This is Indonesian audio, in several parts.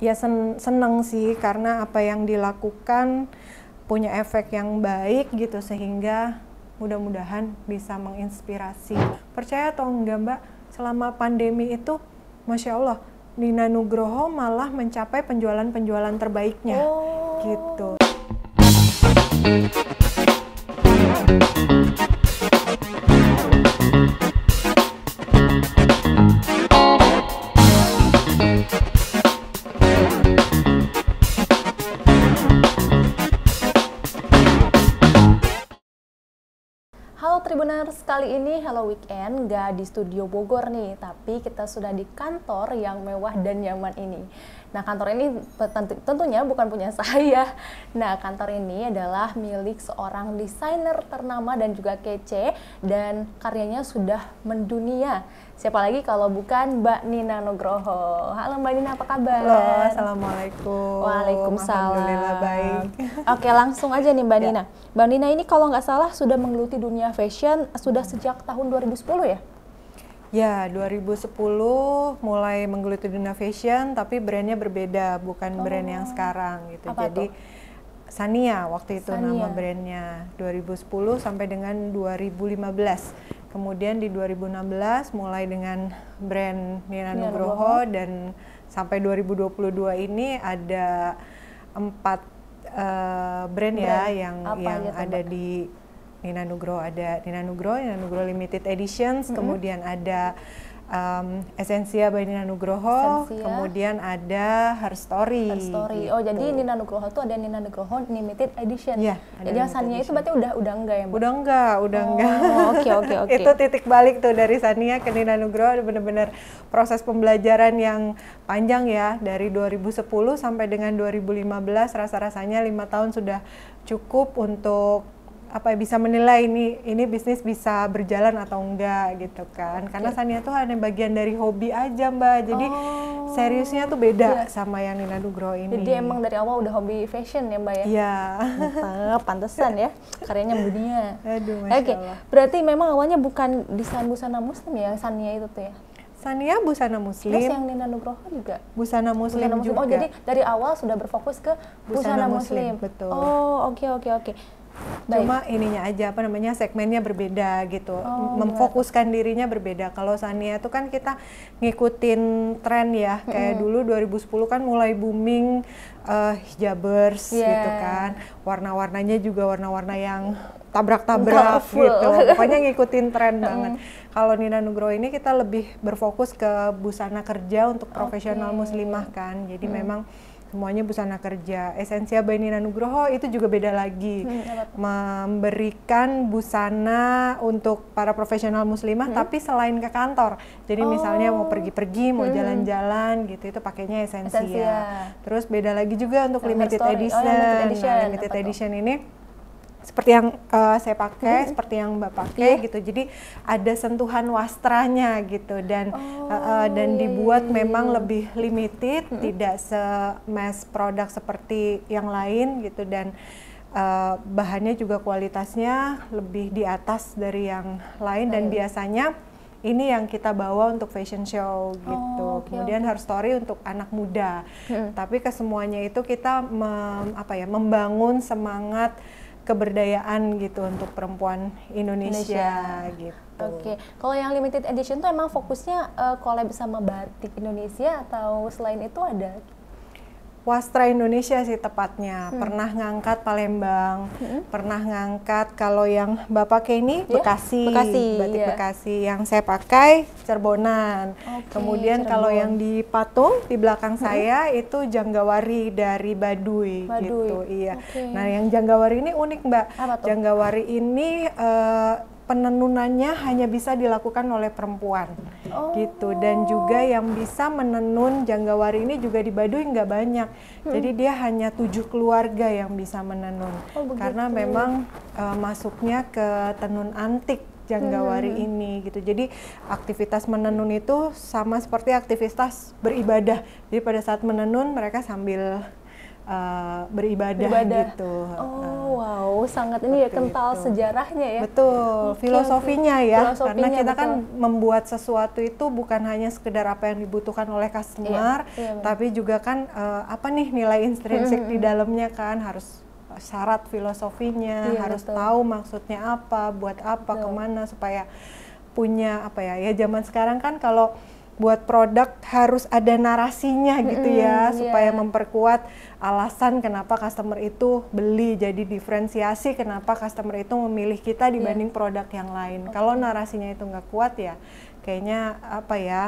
ya sen seneng sih karena apa yang dilakukan punya efek yang baik gitu sehingga mudah-mudahan bisa menginspirasi. Percaya atau enggak Mbak, selama pandemi itu Masya Allah, Nina Nugroho malah mencapai penjualan-penjualan terbaiknya oh. gitu. sekali kali ini Hello Weekend nggak di studio Bogor nih, tapi kita sudah di kantor yang mewah dan nyaman ini. Nah kantor ini tentunya bukan punya saya. Nah kantor ini adalah milik seorang desainer ternama dan juga kece dan karyanya sudah mendunia. Siapa lagi kalau bukan Mbak Nina Nugroho. Halo Mbak Nina, apa kabar? Halo, Assalamualaikum. Waalaikumsalam. Alhamdulillah baik. Oke, langsung aja nih Mbak ya. Nina. Mbak Nina ini kalau nggak salah sudah menggeluti dunia fashion sudah sejak tahun 2010 ya? Ya, 2010 mulai menggeluti dunia fashion, tapi brandnya berbeda, bukan oh. brand yang oh. sekarang gitu. Apa Jadi itu? Sania waktu itu Sania. nama brandnya 2010 sampai dengan 2015. Kemudian di 2016 mulai dengan brand Nina Nugroho dan sampai 2022 ini ada empat uh, eh, brand, brand ya yang Apa yang ya, ada di Nina Nugroho ada Nina Nugroho, Nina Nugroho Limited Editions, mm -hmm. kemudian ada um, Esensia by Nina Nugroho, Esensia. kemudian ada Her Story. Her Story. Gitu. Oh, jadi Nina Nugroho tuh ada Nina Nugroho limited edition. Iya. Jadi Sania itu berarti udah udah enggak ya, Mbak? Udah enggak, udah oh, enggak. Oh, oke, oke, oke. Itu titik balik tuh dari Sania ke Nina Nugroho benar-benar proses pembelajaran yang panjang ya dari 2010 sampai dengan 2015 rasa-rasanya lima tahun sudah cukup untuk apa ya, bisa menilai ini ini bisnis bisa berjalan atau enggak gitu kan karena Sania tuh hanya bagian dari hobi aja mbak jadi oh. seriusnya tuh beda yeah. sama yang Nina Dugro ini jadi emang dari awal udah hobi fashion ya mbak ya iya pantesan ya karyanya dunia oke okay. berarti memang awalnya bukan desain busana muslim ya Sania itu tuh ya Sania busana muslim. Terus yang Nina Nugroho juga busana muslim, busana muslim. Oh, juga. Oh, jadi dari awal sudah berfokus ke busana, busana muslim. muslim. Betul. Oh, oke okay, oke okay, oke. Okay. Baik. cuma ininya aja apa namanya segmennya berbeda gitu oh, iya. memfokuskan betul. dirinya berbeda kalau Sania itu kan kita ngikutin tren ya kayak mm -hmm. dulu 2010 kan mulai booming uh, hijabers yeah. gitu kan warna-warnanya juga warna-warna yang tabrak-tabrak gitu pokoknya ngikutin tren banget kalau Nina Nugroho ini kita lebih berfokus ke busana kerja untuk profesional okay. muslimah kan jadi mm. memang semuanya busana kerja. Esensia Bainina Nugroho itu juga beda lagi. Hmm. Memberikan busana untuk para profesional muslimah hmm. tapi selain ke kantor. Jadi oh. misalnya mau oh. pergi-pergi, mau hmm. jalan-jalan hmm. gitu itu pakainya Esensia. Esensia. Terus beda lagi juga untuk limited oh, edition. Oh, limited nah, edition. Nah, limited edition ini seperti yang uh, saya pakai, -hmm. seperti yang Mbak pakai yeah. gitu. Jadi ada sentuhan wastranya gitu dan eh, eh, oh, uh, dan dan iya, dibuat yeah. Iya, memang iya. lebih limited, -hmm. tidak se mass produk seperti yang lain gitu dan Uh, bahannya juga kualitasnya lebih di atas dari yang lain dan dan biasanya ini yang kita bawa untuk fashion show gitu. Oh, okay, Kemudian okay. harus story untuk anak muda. Hmm. Tapi kesemuanya itu kita mem, apa ya membangun semangat keberdayaan gitu untuk perempuan Indonesia, Indonesia. gitu. Oke, okay. kalau yang limited edition tuh emang fokusnya uh, collab sama batik Indonesia atau selain itu ada? Wastra Indonesia sih tepatnya. Hmm. Pernah ngangkat Palembang, hmm. pernah ngangkat kalau yang Bapak kayak ini yeah. Bekasi, Bekasi, batik yeah. Bekasi yang saya pakai Cerbonan. Okay, Kemudian cerbon. kalau yang di patung di belakang hmm. saya itu Janggawari dari Baduy, Baduy. gitu. Iya. Okay. Nah, yang Janggawari ini unik, Mbak. Janggawari ini uh, penenunannya hanya bisa dilakukan oleh perempuan oh. gitu dan juga yang bisa menenun janggawari ini juga di Baduy nggak banyak hmm. jadi dia hanya tujuh keluarga yang bisa menenun oh, karena memang uh, masuknya ke tenun antik janggawari hmm. ini gitu. Jadi aktivitas menenun itu sama seperti aktivitas beribadah. Jadi pada saat menenun mereka sambil uh, beribadah, beribadah gitu. Oh wow, sangat ini ya kental itu. sejarahnya ya. Betul, okay, filosofinya okay. ya. Filosofinya, Karena kita kan betul. kan membuat sesuatu itu bukan hanya sekedar apa yang dibutuhkan oleh customer, yeah, iya, iya, yeah, tapi juga kan uh, apa nih nilai intrinsik di dalamnya kan harus syarat filosofinya, iya, harus betul. tahu maksudnya apa, buat apa, betul. kemana supaya punya apa ya? Ya zaman sekarang kan kalau buat produk harus ada narasinya gitu ya yeah. supaya memperkuat alasan kenapa customer itu beli jadi diferensiasi kenapa customer itu memilih kita iya. dibanding yeah. produk yang lain okay. kalau narasinya itu nggak kuat ya kayaknya apa ya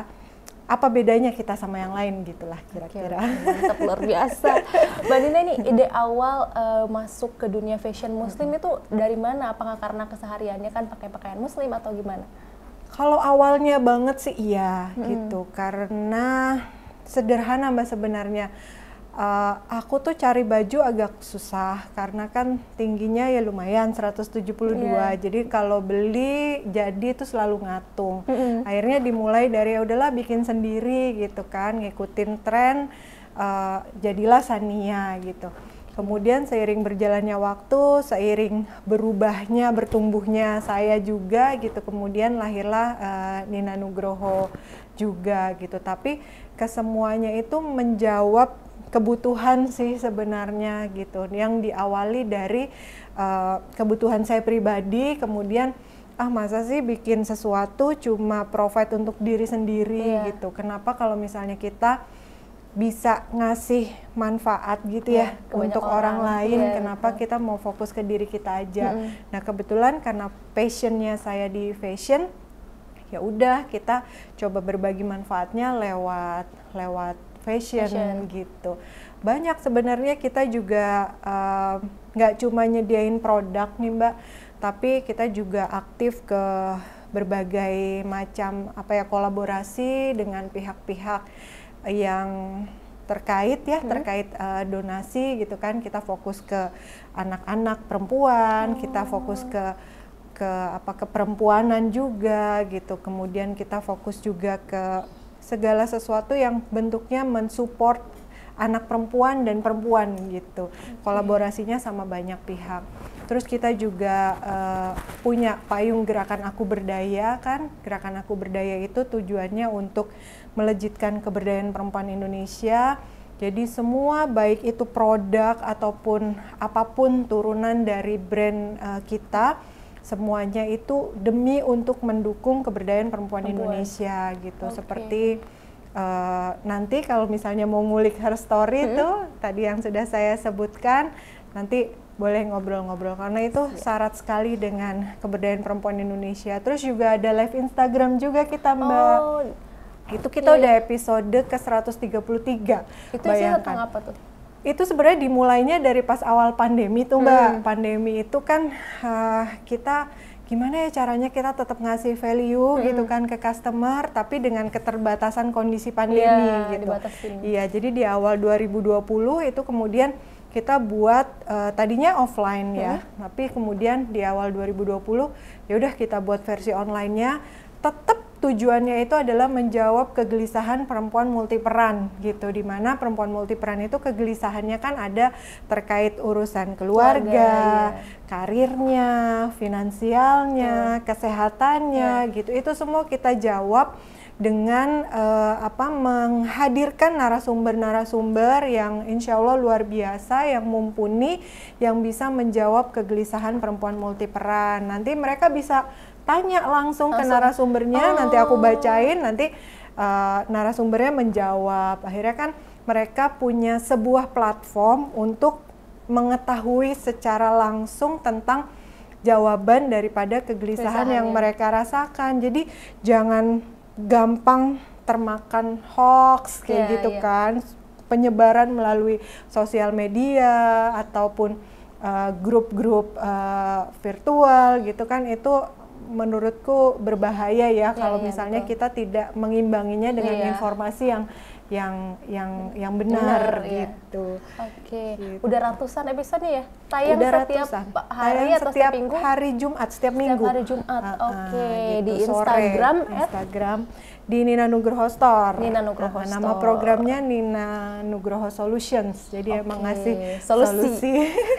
apa bedanya kita sama yang lain gitulah kira-kira. okay, luar biasa. Mbak Dina ini ide awal uh, masuk ke dunia fashion muslim itu dari mana? Apakah karena kesehariannya kan pakai pakaian muslim atau gimana? Kalau awalnya banget sih iya hmm. gitu karena sederhana mbak sebenarnya. Uh, aku tuh cari baju agak susah karena kan tingginya ya lumayan 172. Yeah. Iya. Jadi kalau beli jadi itu selalu ngatung. Mm -hmm. Akhirnya dimulai dari ya udahlah bikin sendiri gitu kan, ngikutin tren uh, jadilah Sania gitu. Kemudian seiring berjalannya waktu, seiring berubahnya, bertumbuhnya saya juga gitu. Kemudian lahirlah uh, Nina Nugroho juga gitu. Tapi kesemuanya itu menjawab kebutuhan sih sebenarnya gitu. Yang diawali dari uh, kebutuhan saya pribadi, kemudian ah masa sih bikin sesuatu cuma profit untuk diri sendiri yeah. gitu. Kenapa kalau misalnya kita bisa ngasih manfaat gitu iya, ya, ya untuk orang, orang lain. Ya, Kenapa kita mau fokus ke diri kita aja? hmm Nah kebetulan karena passionnya saya di fashion, ya udah kita coba berbagi manfaatnya lewat lewat fashion, fashion. gitu. Banyak sebenarnya kita juga eh, nggak uh, cuma nyediain produk nih mbak, tapi kita juga aktif ke berbagai macam apa ya kolaborasi dengan pihak-pihak yang terkait ya hmm. terkait uh, donasi gitu kan kita fokus ke anak-anak perempuan hmm. kita oh. fokus ke ke apa ke perempuanan juga gitu kemudian kita fokus juga ke segala sesuatu yang bentuknya mensupport anak perempuan dan perempuan gitu okay. kolaborasinya sama banyak pihak terus kita juga uh, punya payung gerakan aku berdaya kan gerakan aku berdaya itu tujuannya untuk melejitkan keberdayaan perempuan Indonesia. Jadi semua baik itu produk ataupun apapun turunan dari brand uh, kita semuanya itu demi untuk mendukung keberdayaan perempuan, perempuan. Indonesia gitu okay. seperti uh, nanti kalau misalnya mau ngulik her story hmm. tadi yang sudah saya sebutkan nanti boleh ngobrol-ngobrol karena itu syarat sekali dengan keberdayaan perempuan Indonesia terus juga ada live Instagram juga kita mbak oh itu kita iya, iya. udah episode ke 133. Itu Bayangkan. sih apa tuh? Itu sebenarnya dimulainya dari pas awal pandemi tuh Mbak. Hmm. Pandemi itu kan uh, kita gimana ya caranya kita tetap ngasih value hmm. gitu kan ke customer tapi dengan keterbatasan kondisi pandemi ya, gitu. Iya, jadi di awal 2020 itu kemudian kita buat uh, tadinya offline ya, hmm. tapi kemudian di awal 2020 ya udah kita buat versi online-nya tetap tujuannya itu adalah menjawab kegelisahan perempuan multiperan gitu di mana perempuan multiperan itu kegelisahannya kan ada terkait urusan keluarga, keluarga iya. karirnya, finansialnya, ya. kesehatannya ya. gitu. Itu semua kita jawab dengan uh, apa menghadirkan narasumber-narasumber yang insya Allah luar biasa, yang mumpuni, yang bisa menjawab kegelisahan perempuan multiperan. Nanti mereka bisa tanya langsung, langsung. ke narasumbernya, oh. nanti aku oh. bacain, nanti uh, narasumbernya menjawab. Akhirnya kan mereka punya sebuah platform untuk mengetahui secara langsung tentang jawaban daripada kegelisahan Kesahannya. yang ya. mereka rasakan. Jadi jangan gampang termakan hoax kayak yeah, gitu yeah. kan, penyebaran melalui sosial media ataupun eh, grup-grup uh, uh, virtual gitu kan itu menurutku berbahaya ya, ya kalau ya, misalnya betul. kita tidak mengimbanginya dengan ya. informasi yang yang yang yang benar, benar iya. gitu. Iya. Oke. Gitu. Udah ratusan episode ya? Tayang Udah setiap ratusan. hari Tayang atau setiap minggu? hari Jumat, setiap, minggu. Setiap hari Jumat. Uh, Oke, okay. gitu, di Instagram sore, Instagram di Nina Nugroho Store. Nina Nugroho nah, Store. Nama programnya Nina Nugroho Solutions. Jadi okay. emang ngasih solusi. solusi.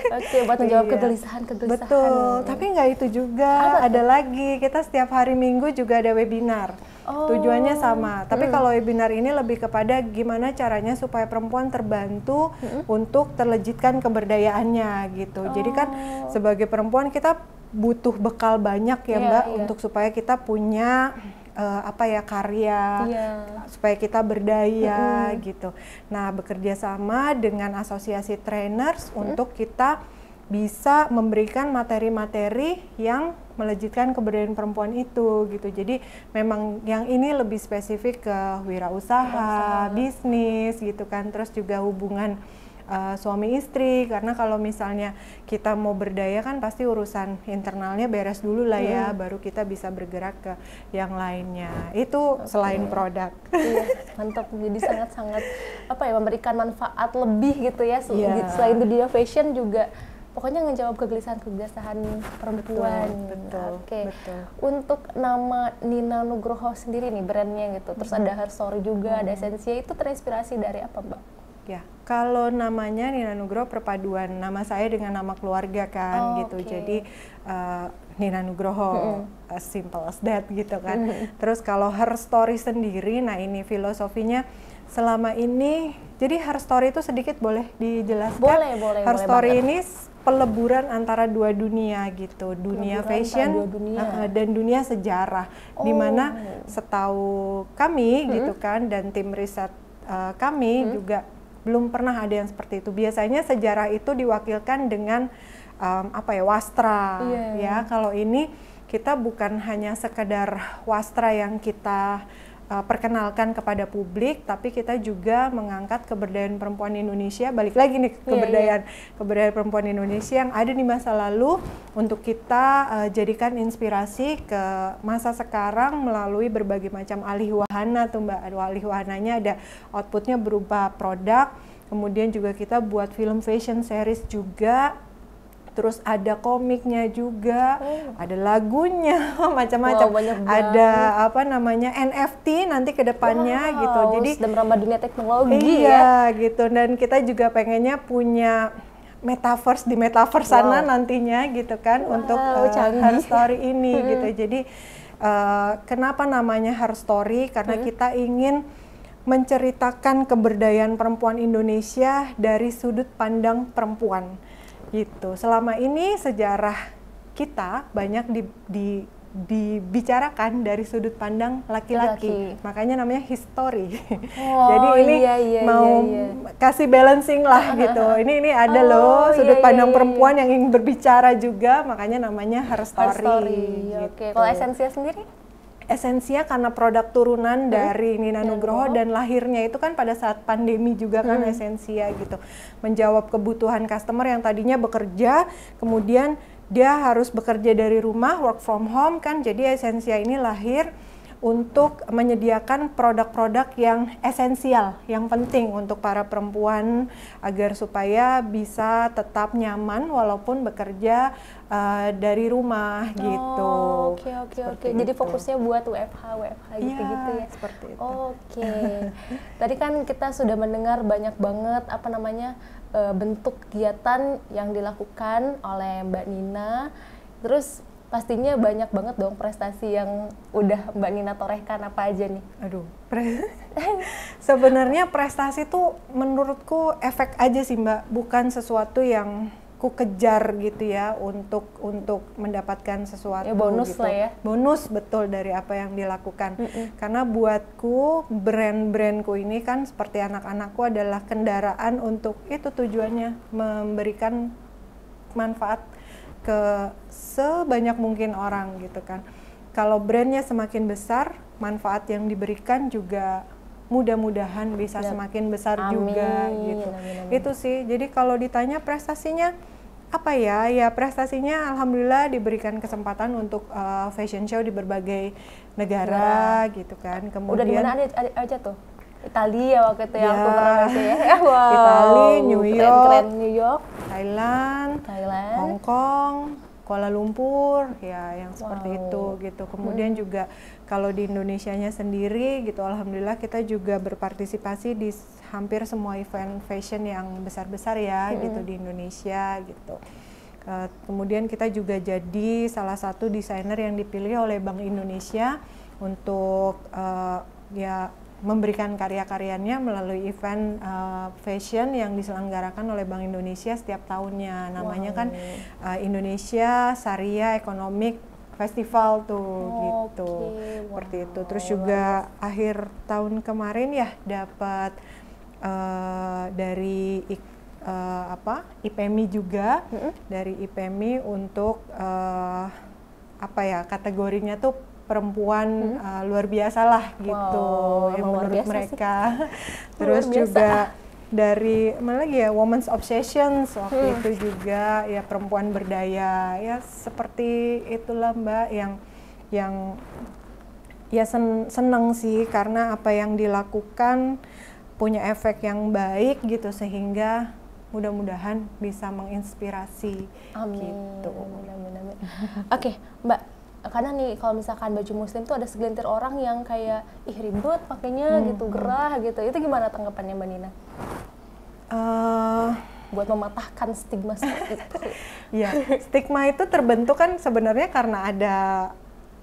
Oke, okay, buat iya. menjawab kegelisahan-kegelisahan. Betul. Tapi nggak itu juga. Apa ada itu? lagi kita setiap hari Minggu juga ada webinar. Oh. Tujuannya sama. Tapi hmm. kalau webinar ini lebih kepada gimana caranya supaya perempuan terbantu hmm. untuk terlejitkan keberdayaannya gitu. Oh. Jadi kan oh. sebagai perempuan kita butuh bekal banyak ya, yeah, Mbak yeah. untuk supaya kita punya uh, apa ya karya iya. supaya kita berdaya mm gitu. Nah, bekerja sama dengan asosiasi trainers mm untuk kita bisa memberikan materi-materi yang melejitkan keberadaan perempuan itu gitu. Jadi memang yang ini lebih spesifik ke wirausaha, wirausaha. bisnis gitu kan. Terus juga hubungan uh, suami istri karena kalau misalnya kita mau berdaya kan pasti urusan internalnya beres dulu lah ya hmm. baru kita bisa bergerak ke yang lainnya itu okay. selain produk iya, mantap jadi sangat sangat apa ya memberikan manfaat lebih gitu ya Sel yeah. Gitu. selain itu dia fashion juga pokoknya ngejawab kegelisahan kegelisahan perempuan. Betul. betul Oke. Okay. Untuk nama Nina Nugroho sendiri nih brandnya gitu. Terus -hmm. ada her story juga, mm -hmm. ada mm-hmm. esensinya itu terinspirasi dari apa, Mbak? Ya, kalau namanya Nina Nugroho perpaduan nama saya dengan nama keluarga kan oh, gitu. Okay. Jadi uh, Nina Nugroho, mm -hmm. Eh, as simple as that gitu kan. Mm -hmm. Terus kalau her story sendiri, nah ini filosofinya selama ini jadi her story itu sedikit boleh dijelaskan. Boleh, boleh. Her boleh story banget. ini peleburan antara dua dunia gitu, dunia peleburan fashion dunia. Uh, dan dunia sejarah, oh. dimana setahu kami mm -hmm. gitu kan dan tim riset uh, kami mm -hmm. juga belum pernah ada yang seperti itu. Biasanya sejarah itu diwakilkan dengan um, apa ya wastra yeah. ya. Kalau ini kita bukan hanya sekedar wastra yang kita Eh, perkenalkan kepada publik, tapi kita juga mengangkat keberdayaan perempuan Indonesia. Balik lagi nih iya, iya. keberdayaan yeah, yeah. keberdayaan perempuan Indonesia yang ada di masa lalu untuk kita uh, jadikan inspirasi ke masa sekarang melalui berbagai macam alih wahana tuh Mbak. Alih wahananya ada outputnya berupa produk, kemudian juga kita buat film fashion series juga terus ada komiknya juga, oh. ada lagunya, macam-macam. Wow, ada apa namanya NFT nanti ke depannya wow, gitu. Jadi merambah dunia teknologi iya, ya. gitu. Dan kita juga pengennya punya metaverse di metaverse wow. sana nantinya gitu kan wow, untuk uh, story ini gitu. Jadi uh, kenapa namanya her story? Karena hmm. kita ingin menceritakan keberdayaan perempuan Indonesia dari sudut pandang perempuan. Gitu. Selama ini sejarah kita banyak di, di dibicarakan dari sudut pandang laki-laki. Makanya namanya history. Oh, Jadi ini iya, iya, iya mau iya, iya. kasih balancing lah gitu. Ini ini ada oh, loh iya, sudut iya, pandang iya, perempuan yang ingin berbicara juga, makanya namanya her story. Her story. Gitu. okay. kalau esensinya sendiri? esensinya karena produk turunan hmm. dari Nina Nugroho dan lahirnya itu kan pada saat pandemi juga kan hmm. esensia gitu menjawab kebutuhan customer yang tadinya bekerja kemudian dia harus bekerja dari rumah work from home kan jadi esensia ini lahir untuk menyediakan produk-produk yang esensial, yang penting untuk para perempuan agar supaya bisa tetap nyaman walaupun bekerja uh, dari rumah oh, gitu. Oke oke oke. Jadi itu. fokusnya buat WFH WFH gitu-gitu ya, ya. Seperti itu. Oke. Okay. Tadi kan kita sudah mendengar banyak banget apa namanya uh, bentuk kegiatan yang dilakukan oleh Mbak Nina. Terus pastinya banyak banget dong prestasi yang udah Mbak Nina torehkan apa aja nih? Aduh, pre sebenarnya prestasi tuh menurutku efek aja sih Mbak, bukan sesuatu yang aku kejar gitu ya untuk untuk mendapatkan sesuatu ya, bonus gitu. lah ya bonus betul dari apa yang dilakukan mm -mm. karena buatku brand-brandku ini kan seperti anak-anakku adalah kendaraan untuk itu tujuannya memberikan manfaat ke sebanyak mungkin orang gitu kan kalau brandnya semakin besar manfaat yang diberikan juga mudah-mudahan bisa ya. semakin besar amin. juga gitu. amin. Itu sih. Jadi kalau ditanya prestasinya apa ya ya prestasinya alhamdulillah diberikan kesempatan untuk uh, fashion show di berbagai negara nah. gitu kan kemudian udah di mana aja, tuh Italia waktu itu ya, yang aku ya wow Italia New York keren, keren New York Thailand Thailand Hong Kong Kuala Lumpur ya yang seperti wow. itu gitu kemudian hmm. juga kalau di Indonesianya sendiri gitu alhamdulillah kita juga berpartisipasi di hampir semua event fashion yang besar-besar ya -hmm. gitu di Indonesia gitu. Eh, kemudian kita juga jadi salah satu desainer yang dipilih oleh Bank Indonesia untuk uh, ya memberikan karya-karyanya melalui event uh, fashion yang diselenggarakan oleh Bank Indonesia setiap tahunnya. Namanya kan, wow. kan uh, Indonesia Saria Economic festival tuh oh, gitu okay. wow. seperti itu terus juga akhir tahun kemarin ya dapat uh, dari uh, apa IPMI juga mm -hmm. dari IPMI untuk uh, apa ya kategorinya tuh perempuan mm -hmm. uh, luar biasa lah gitu wow, yang menurut mereka terus juga dari mana lagi ya Women's Obsessions waktu hmm. itu juga ya perempuan berdaya ya seperti itulah Mbak yang yang ya sen seneng sih karena apa yang dilakukan punya efek yang baik gitu sehingga mudah-mudahan bisa menginspirasi Amin. gitu. Amin. Oke, Mbak, karena nih kalau misalkan baju muslim tuh ada segelintir orang yang kayak ih ribet pakainya gitu hmm. gitu gerah gitu itu gimana tanggapannya mbak Nina? Eh, buat mematahkan stigma seperti itu. Iya, stigma itu terbentuk kan sebenarnya karena ada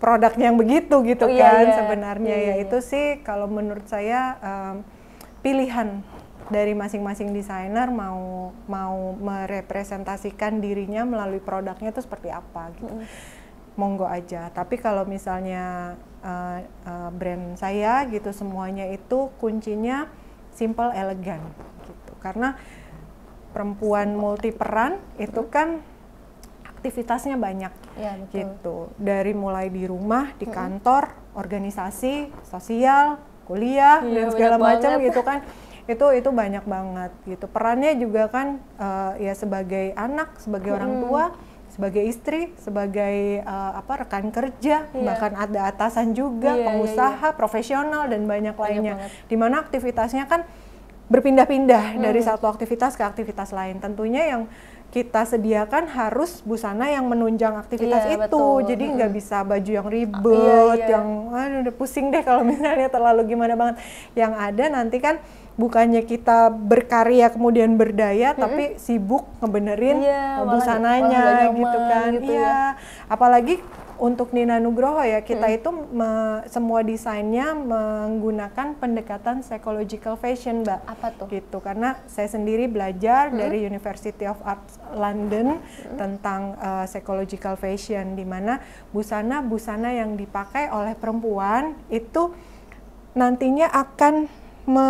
produknya yang begitu gitu oh, iya, kan iya, iya. sebenarnya iya, iya. ya itu iya. sih kalau menurut saya um, pilihan dari masing-masing desainer mau mau merepresentasikan dirinya melalui produknya itu seperti apa gitu. Mm. Monggo aja. Tapi kalau misalnya uh, uh, brand saya gitu semuanya itu kuncinya simple, elegan gitu. Karena perempuan multi peran itu hmm. kan aktivitasnya banyak ya, betul. gitu. Dari mulai di rumah, di hmm. kantor, organisasi, sosial, kuliah ya, dan segala macam gitu kan. Itu itu banyak banget gitu. Perannya juga kan uh, ya sebagai anak, sebagai hmm. orang tua sebagai istri, sebagai uh, apa rekan kerja, yeah. bahkan ada atasan juga, yeah, iya, pengusaha, yeah, yeah. profesional dan banyak, banyak lainnya. Banget. Dimana aktivitasnya kan berpindah-pindah hmm. dari satu aktivitas ke aktivitas lain. Tentunya yang kita sediakan harus busana yang menunjang aktivitas iya, itu. Betul. Jadi nggak hmm bisa baju yang ah, iya, ribet, iya, iya. yang pusing deh kalau misalnya terlalu gimana banget. Yang ada nanti kan bukannya kita berkarya kemudian berdaya hmm tapi sibuk ngebenerin iya, busananya gitu kan. Gitu ya. iya. Ya. Apalagi untuk Nina Nugroho ya kita hmm. itu me, semua desainnya menggunakan pendekatan psychological fashion, Mbak. Apa tuh? Gitu karena saya sendiri belajar hmm. dari University of Arts London hmm. tentang uh, psychological fashion di mana busana-busana yang dipakai oleh perempuan itu nantinya akan me,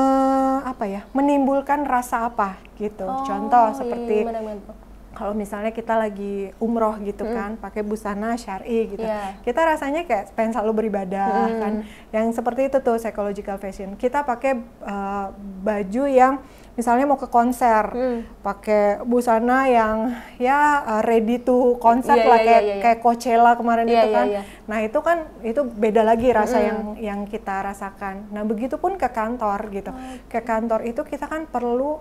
apa ya menimbulkan rasa apa gitu oh, contoh iya, seperti iya, iya kalau misalnya kita lagi umroh gitu hmm. kan pakai busana syari gitu yeah. kita rasanya kayak pengen selalu beribadah hmm. kan yang seperti itu tuh psychological fashion kita pakai uh, baju yang misalnya mau ke konser hmm. pakai busana yang ya eh, ready to konser yeah, lah yeah, kayak yeah, yeah. kayak Coachella kemarin yeah, itu iya, kan. Yeah, yeah. Nah, itu kan itu beda lagi rasa hmm. yang yang kita rasakan. Nah, begitu pun ke kantor gitu. Oh. Ke kantor itu kita kan perlu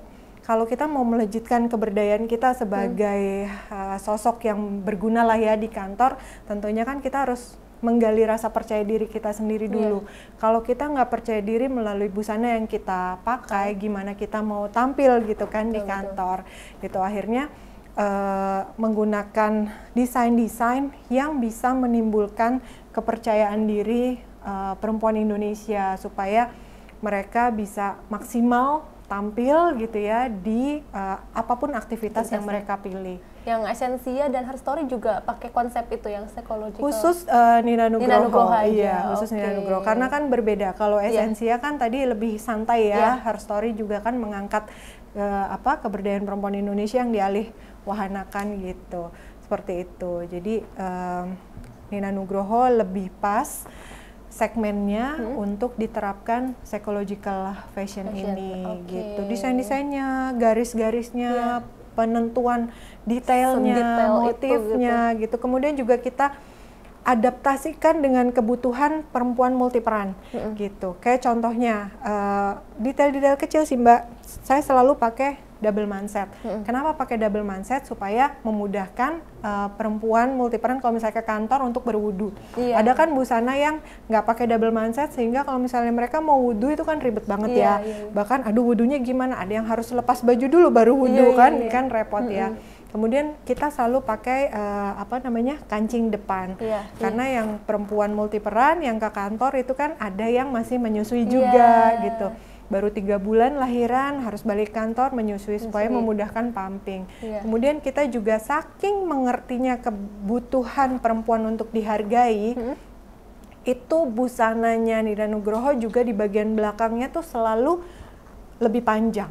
kalau kita mau melejitkan keberdayaan kita sebagai hmm. uh, sosok yang berguna lah ya di kantor, tentunya kan kita harus menggali rasa percaya diri kita sendiri iya. dulu. Yeah. Kalau kita nggak percaya diri melalui busana yang kita pakai, gimana kita mau tampil gitu kan betul, di kantor, betul. gitu akhirnya uh, menggunakan desain-desain yang bisa menimbulkan kepercayaan diri uh, perempuan Indonesia supaya mereka bisa maksimal tampil gitu ya di uh, apapun aktivitas yang mereka pilih. Yang esensia dan her story juga pakai konsep itu yang psikologi. Khusus uh, Nina Nugroho. Nina Nugroho Iya, khusus okay. Nina Nugroho karena kan berbeda. Kalau esensia iya. yeah. kan tadi lebih santai ya. Yeah. Her story juga kan mengangkat uh, apa keberdayaan perempuan Indonesia yang dialih wahanakan gitu. Seperti itu. Jadi um, Nina Nugroho lebih pas segmennya hmm? untuk diterapkan psychological fashion, fashion. ini okay. gitu desain-desainnya garis-garisnya yeah. penentuan detailnya Sedetail motifnya itu, gitu. gitu kemudian juga kita adaptasikan dengan kebutuhan perempuan multiperan mm -hmm. gitu kayak contohnya uh, eh, detail -detail kecil sih mbak saya selalu pakai double mindset. Hmm. Kenapa pakai double mindset? Supaya memudahkan uh, perempuan multiperan kalau misalnya ke kantor untuk berwudu. Iya. Ada kan busana yang nggak pakai double mindset sehingga kalau misalnya mereka mau wudu itu kan ribet banget iya, ya. Iya. iya. Bahkan aduh wudunya gimana? Ada yang harus lepas baju dulu baru wudu iya, iya kan? Iya, iya. Kan repot hmm. ya. Kemudian kita selalu pakai uh, apa namanya kancing depan, iya, iya. karena iya. yang perempuan multiperan yang ke kantor itu kan ada yang masih menyusui juga iya. gitu baru tiga bulan lahiran harus balik kantor menyusui supaya memudahkan pumping. Iya. Kemudian kita juga saking mengertinya kebutuhan perempuan untuk dihargai. -hmm. Itu busananya Nida Nugroho juga di bagian belakangnya tuh selalu lebih panjang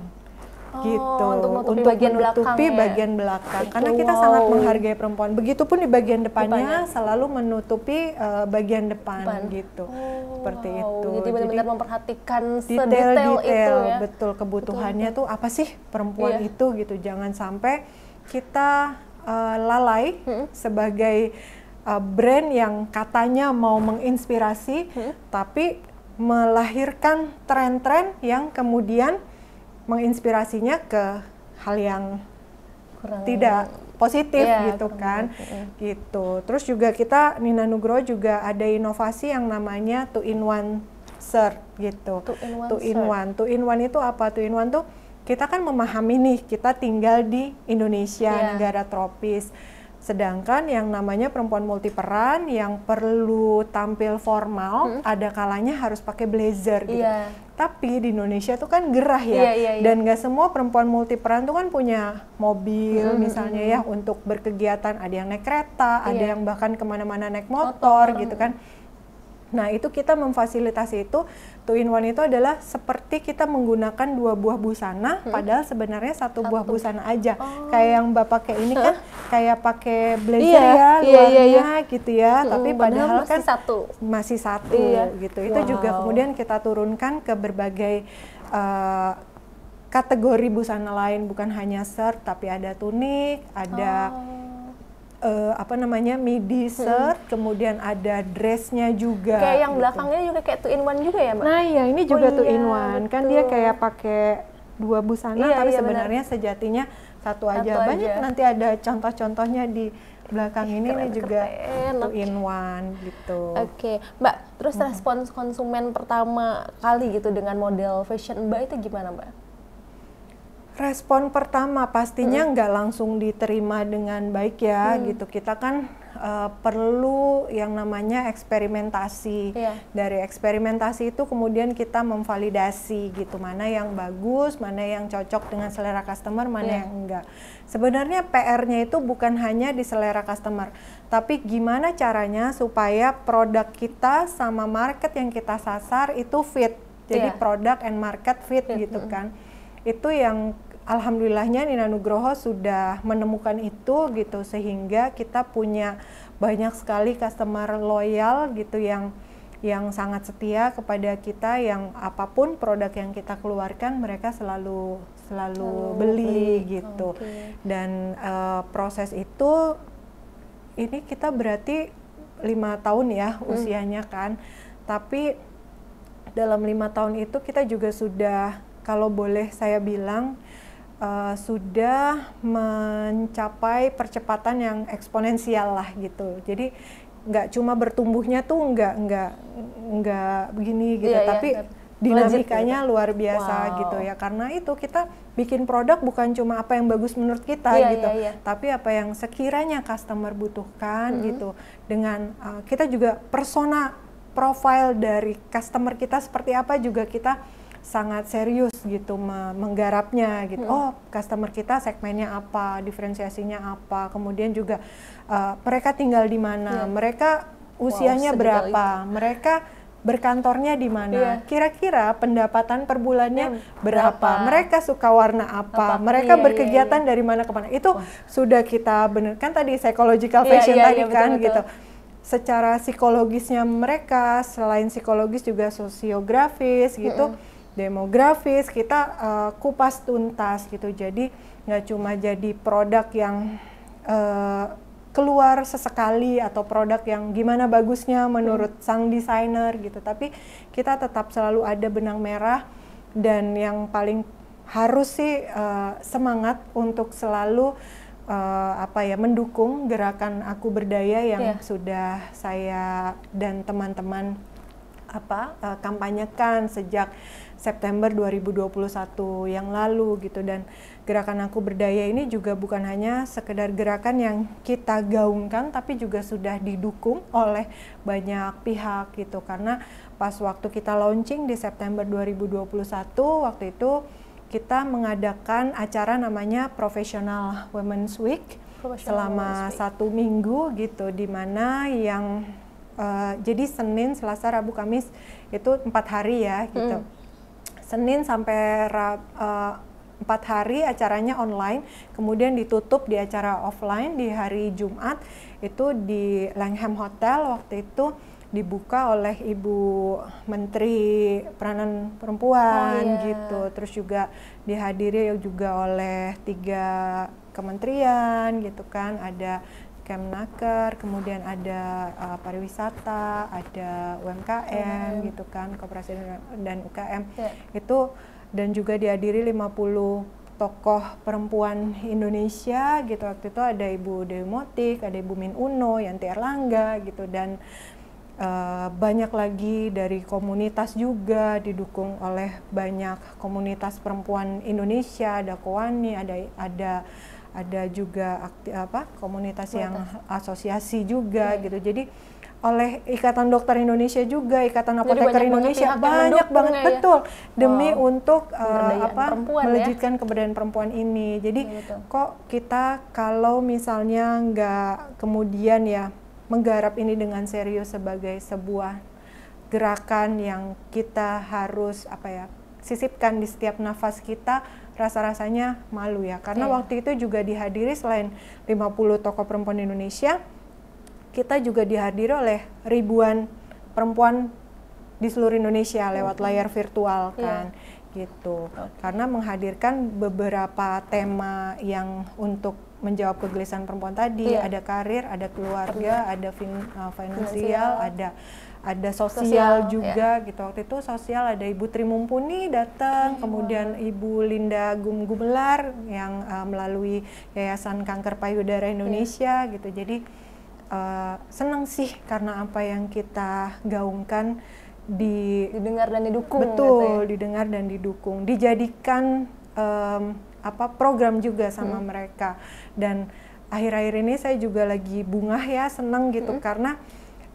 Oh, gitu untuk menutupi untuk bagian menutupi belakang, ya? bagian belakang. Itu, karena kita wow. sangat menghargai perempuan. Begitupun di bagian depannya, depannya. selalu menutupi uh, bagian depan, depan. gitu. Oh, Seperti wow. itu. Jadi benar-benar memperhatikan detail-detail itu ya. Betul kebutuhannya betul, tuh apa sih perempuan yeah. itu gitu. Jangan sampai kita uh, lalai hmm. sebagai uh, brand yang katanya mau menginspirasi hmm. tapi melahirkan tren-tren yang kemudian menginspirasinya ke hal yang kurang tidak positif iya, gitu kan iya. gitu terus juga kita Nina Nugro juga ada inovasi yang namanya two in one cert gitu two in one two in one, itu apa two in one tuh kita kan memahami nih kita tinggal di Indonesia yeah. negara tropis Sedangkan yang namanya perempuan multiperan yang perlu tampil formal, hmm. ada kalanya harus pakai blazer gitu. Yeah. Tapi di Indonesia tuh kan gerah ya, yeah, yeah, yeah. dan nggak semua perempuan multiperan tuh kan punya mobil hmm, hmm misalnya hmm, ya hmm. untuk berkegiatan. Ada yang naik kereta, yeah. ada iya. yang bahkan kemana-mana naik motor, motor gitu kan. Nah, itu kita memfasilitasi itu satu in one itu adalah seperti kita menggunakan dua buah busana hmm? padahal sebenarnya satu, satu buah busana aja oh. kayak yang bapak pakai ini kan kayak pakai blazer iya, ya luarnya iya, iya. iya. gitu ya hmm, tapi padahal masih kan satu. masih satu iya. gitu itu wow. juga kemudian kita turunkan ke berbagai uh, kategori busana lain bukan hanya shirt tapi ada tunik ada oh uh, apa namanya midi shirt, hmm. kemudian ada dressnya juga. Kayak yang gitu. belakangnya juga kayak two in one juga ya, Mbak? Nah iya, ini juga oh, iya, two in one. Betul. Kan dia kayak pakai dua busana, iya, tapi iya, sebenarnya benar. sejatinya satu, aja. Satu Banyak aja. nanti ada contoh-contohnya di belakang ini keren, ini juga keren. two in one gitu. Oke, okay. Mbak, terus hmm. respons konsumen pertama kali gitu dengan model fashion Mbak itu gimana, Mbak? respon pertama pastinya hmm. nggak langsung diterima dengan baik ya hmm. gitu kita kan uh, perlu yang namanya eksperimentasi yeah. dari eksperimentasi itu kemudian kita memvalidasi gitu mana yang bagus mana yang cocok dengan selera customer mana yeah. yang enggak sebenarnya PR-nya itu bukan hanya di selera customer tapi gimana caranya supaya produk kita sama market yang kita sasar itu fit jadi yeah. produk and market fit fit gitu kan itu yang alhamdulillahnya Nina Nugroho sudah menemukan itu gitu sehingga kita punya banyak sekali customer loyal gitu yang yang sangat setia kepada kita yang apapun produk yang kita keluarkan mereka selalu selalu oh, beli, beli gitu okay. dan uh, proses itu ini kita berarti lima tahun ya hmm. usianya kan tapi dalam lima tahun itu kita juga sudah kalau boleh saya bilang uh, sudah mencapai percepatan yang eksponensial lah gitu. Jadi nggak cuma bertumbuhnya tuh nggak nggak nggak begini gitu, yeah, iya, tapi yeah, dinamikanya gitu. luar biasa wow. gitu ya. Karena itu kita bikin produk bukan cuma apa yang bagus menurut kita yeah, gitu, yeah, yeah. tapi apa yang sekiranya customer butuhkan mm -hmm. gitu. Dengan uh, kita juga persona profile dari customer kita seperti apa juga kita sangat serius gitu menggarapnya gitu. Hmm. Oh, customer kita segmennya apa, diferensiasinya apa, kemudian juga uh, mereka tinggal di mana, yeah. mereka usianya wow, berapa, itu. mereka berkantornya di mana, kira kira-kira pendapatan per bulannya yeah. Hmm, berapa, berapa, mereka suka warna apa, apa? mereka yeah, iya, berkegiatan iya. dari mana ke mana. Itu Wah. sudah kita benerkan tadi psychological iya, fashion tadi kan betul, gitu. secara psikologisnya mereka selain psikologis juga sosiografis gitu mm -hmm demografis kita uh, kupas tuntas gitu jadi nggak cuma jadi produk yang uh, keluar sesekali atau produk yang gimana bagusnya menurut hmm. sang desainer gitu tapi kita tetap selalu ada benang merah dan yang paling harus sih uh, semangat untuk selalu uh, apa ya mendukung gerakan aku berdaya yang yeah. sudah saya dan teman-teman apa uh, kampanyekan sejak September 2021 yang lalu gitu dan gerakan aku berdaya ini juga bukan hanya sekedar gerakan yang kita gaungkan tapi juga sudah didukung oleh banyak pihak gitu karena pas waktu kita launching di September 2021 waktu itu kita mengadakan acara namanya Professional Women's Week selama Women's Week. satu minggu gitu di mana yang Uh, jadi Senin, Selasa, Rabu, Kamis itu empat hari ya gitu. Hmm. Senin sampai Rab, uh, 4 hari acaranya online, kemudian ditutup di acara offline di hari Jumat itu di Langham Hotel waktu itu dibuka oleh Ibu Menteri Peranan Perempuan oh, iya. gitu. Terus juga dihadiri juga oleh tiga kementerian gitu kan, ada Kemnaker, kemudian ada uh, pariwisata, ada UMKM hmm. gitu kan, koperasi dan UKM. Yeah. Itu dan juga dihadiri 50 tokoh perempuan Indonesia gitu waktu itu ada Ibu Dewi Motik, ada Ibu Min Uno, Yanti Erlangga gitu dan uh, banyak lagi dari komunitas juga didukung oleh banyak komunitas perempuan Indonesia ada Kowani, ada ada ada juga akti, apa komunitas Betul. yang asosiasi juga hmm. gitu. Jadi oleh Ikatan Dokter Indonesia juga Ikatan Apoteker Indonesia banyak banget ya. betul demi wow. untuk uh, apa melejitkan ya. keberdayaan perempuan ini. Jadi ya, kok kita kalau misalnya nggak kemudian ya menggarap ini dengan serius sebagai sebuah gerakan yang kita harus apa ya sisipkan di setiap nafas kita rasa-rasanya malu ya karena yeah. waktu itu juga dihadiri selain 50 tokoh perempuan Indonesia kita juga dihadiri oleh ribuan perempuan di seluruh Indonesia lewat layar virtual iya. kan gitu okay. karena menghadirkan beberapa tema yang untuk menjawab kegelisahan perempuan tadi yeah. ada karir ada keluarga ada fin, uh, finansial, finansial ada ada sosial, sosial ya. juga ya. gitu waktu itu sosial ada Ibu Tri Mumpuni datang Ayo. Iya. kemudian Ibu Linda Gum Gumelar yang uh, melalui Yayasan Kanker Payudara iya. Indonesia gitu jadi uh, eh, senang sih karena apa yang kita gaungkan di didengar dan didukung gitu betul ya? didengar dan didukung dijadikan um, apa program juga sama hmm. mereka dan akhir-akhir ini saya juga lagi bunga ya senang gitu hmm. karena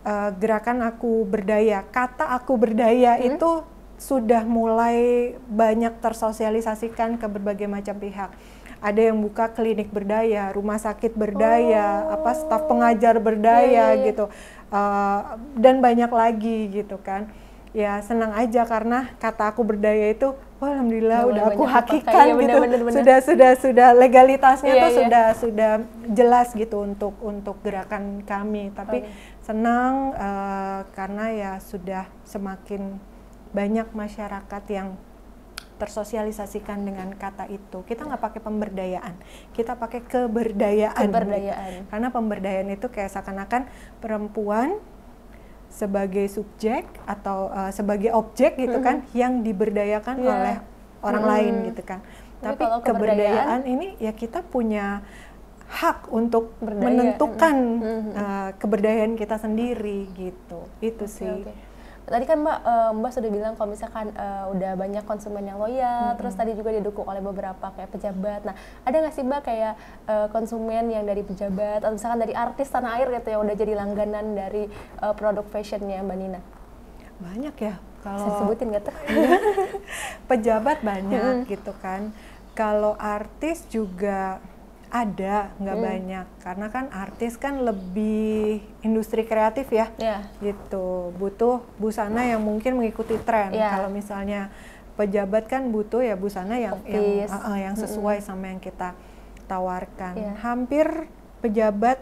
uh, gerakan aku berdaya, kata aku berdaya hmm? itu sudah mulai banyak tersosialisasikan ke berbagai macam pihak. Ada yang buka klinik berdaya, rumah sakit berdaya, oh. apa staf oh. pengajar berdaya yeah, yeah. Iya. gitu, uh, dan banyak lagi gitu kan. Ya senang aja karena kata aku berdaya itu, wah alhamdulillah oh, udah aku iya, hakikan ya, gitu, bener, bener. sudah sudah sudah legalitasnya yeah, tuh yeah. sudah sudah jelas gitu untuk untuk gerakan kami. Tapi oh senang uh, karena ya sudah semakin banyak masyarakat yang tersosialisasikan dengan kata itu. Kita nggak pakai pemberdayaan, kita pakai keberdayaan. Keberdayaan. Gitu. Karena pemberdayaan itu kayak seakan-akan perempuan sebagai subjek atau uh, sebagai objek gitu mm -hmm. kan mm-hmm. yang diberdayakan yeah. oleh orang mm -hmm. lain gitu kan. Tapi, Tapi keberdayaan, keberdayaan ini ya kita punya hak untuk Berdaya. menentukan mm uh, keberdayaan kita sendiri gitu itu okay, sih okay. Tadi kan Mbak, uh, Mbak sudah bilang kalau misalkan uh, udah banyak konsumen yang loyal, hmm. terus tadi juga didukung oleh beberapa kayak pejabat. Nah, ada nggak sih Mbak kayak uh, konsumen yang dari pejabat atau misalkan dari artis tanah air gitu yang udah jadi langganan dari uh, produk fashionnya Mbak Nina? Banyak ya. Kalau Saya sebutin nggak tuh? pejabat banyak hmm. gitu kan. Kalau artis juga ada nggak hmm. banyak karena kan artis kan lebih industri kreatif ya yeah. gitu butuh busana yang mungkin mengikuti tren yeah. kalau misalnya pejabat kan butuh ya busana yang yang uh, uh, yang sesuai hmm. sama yang kita tawarkan yeah. hampir pejabat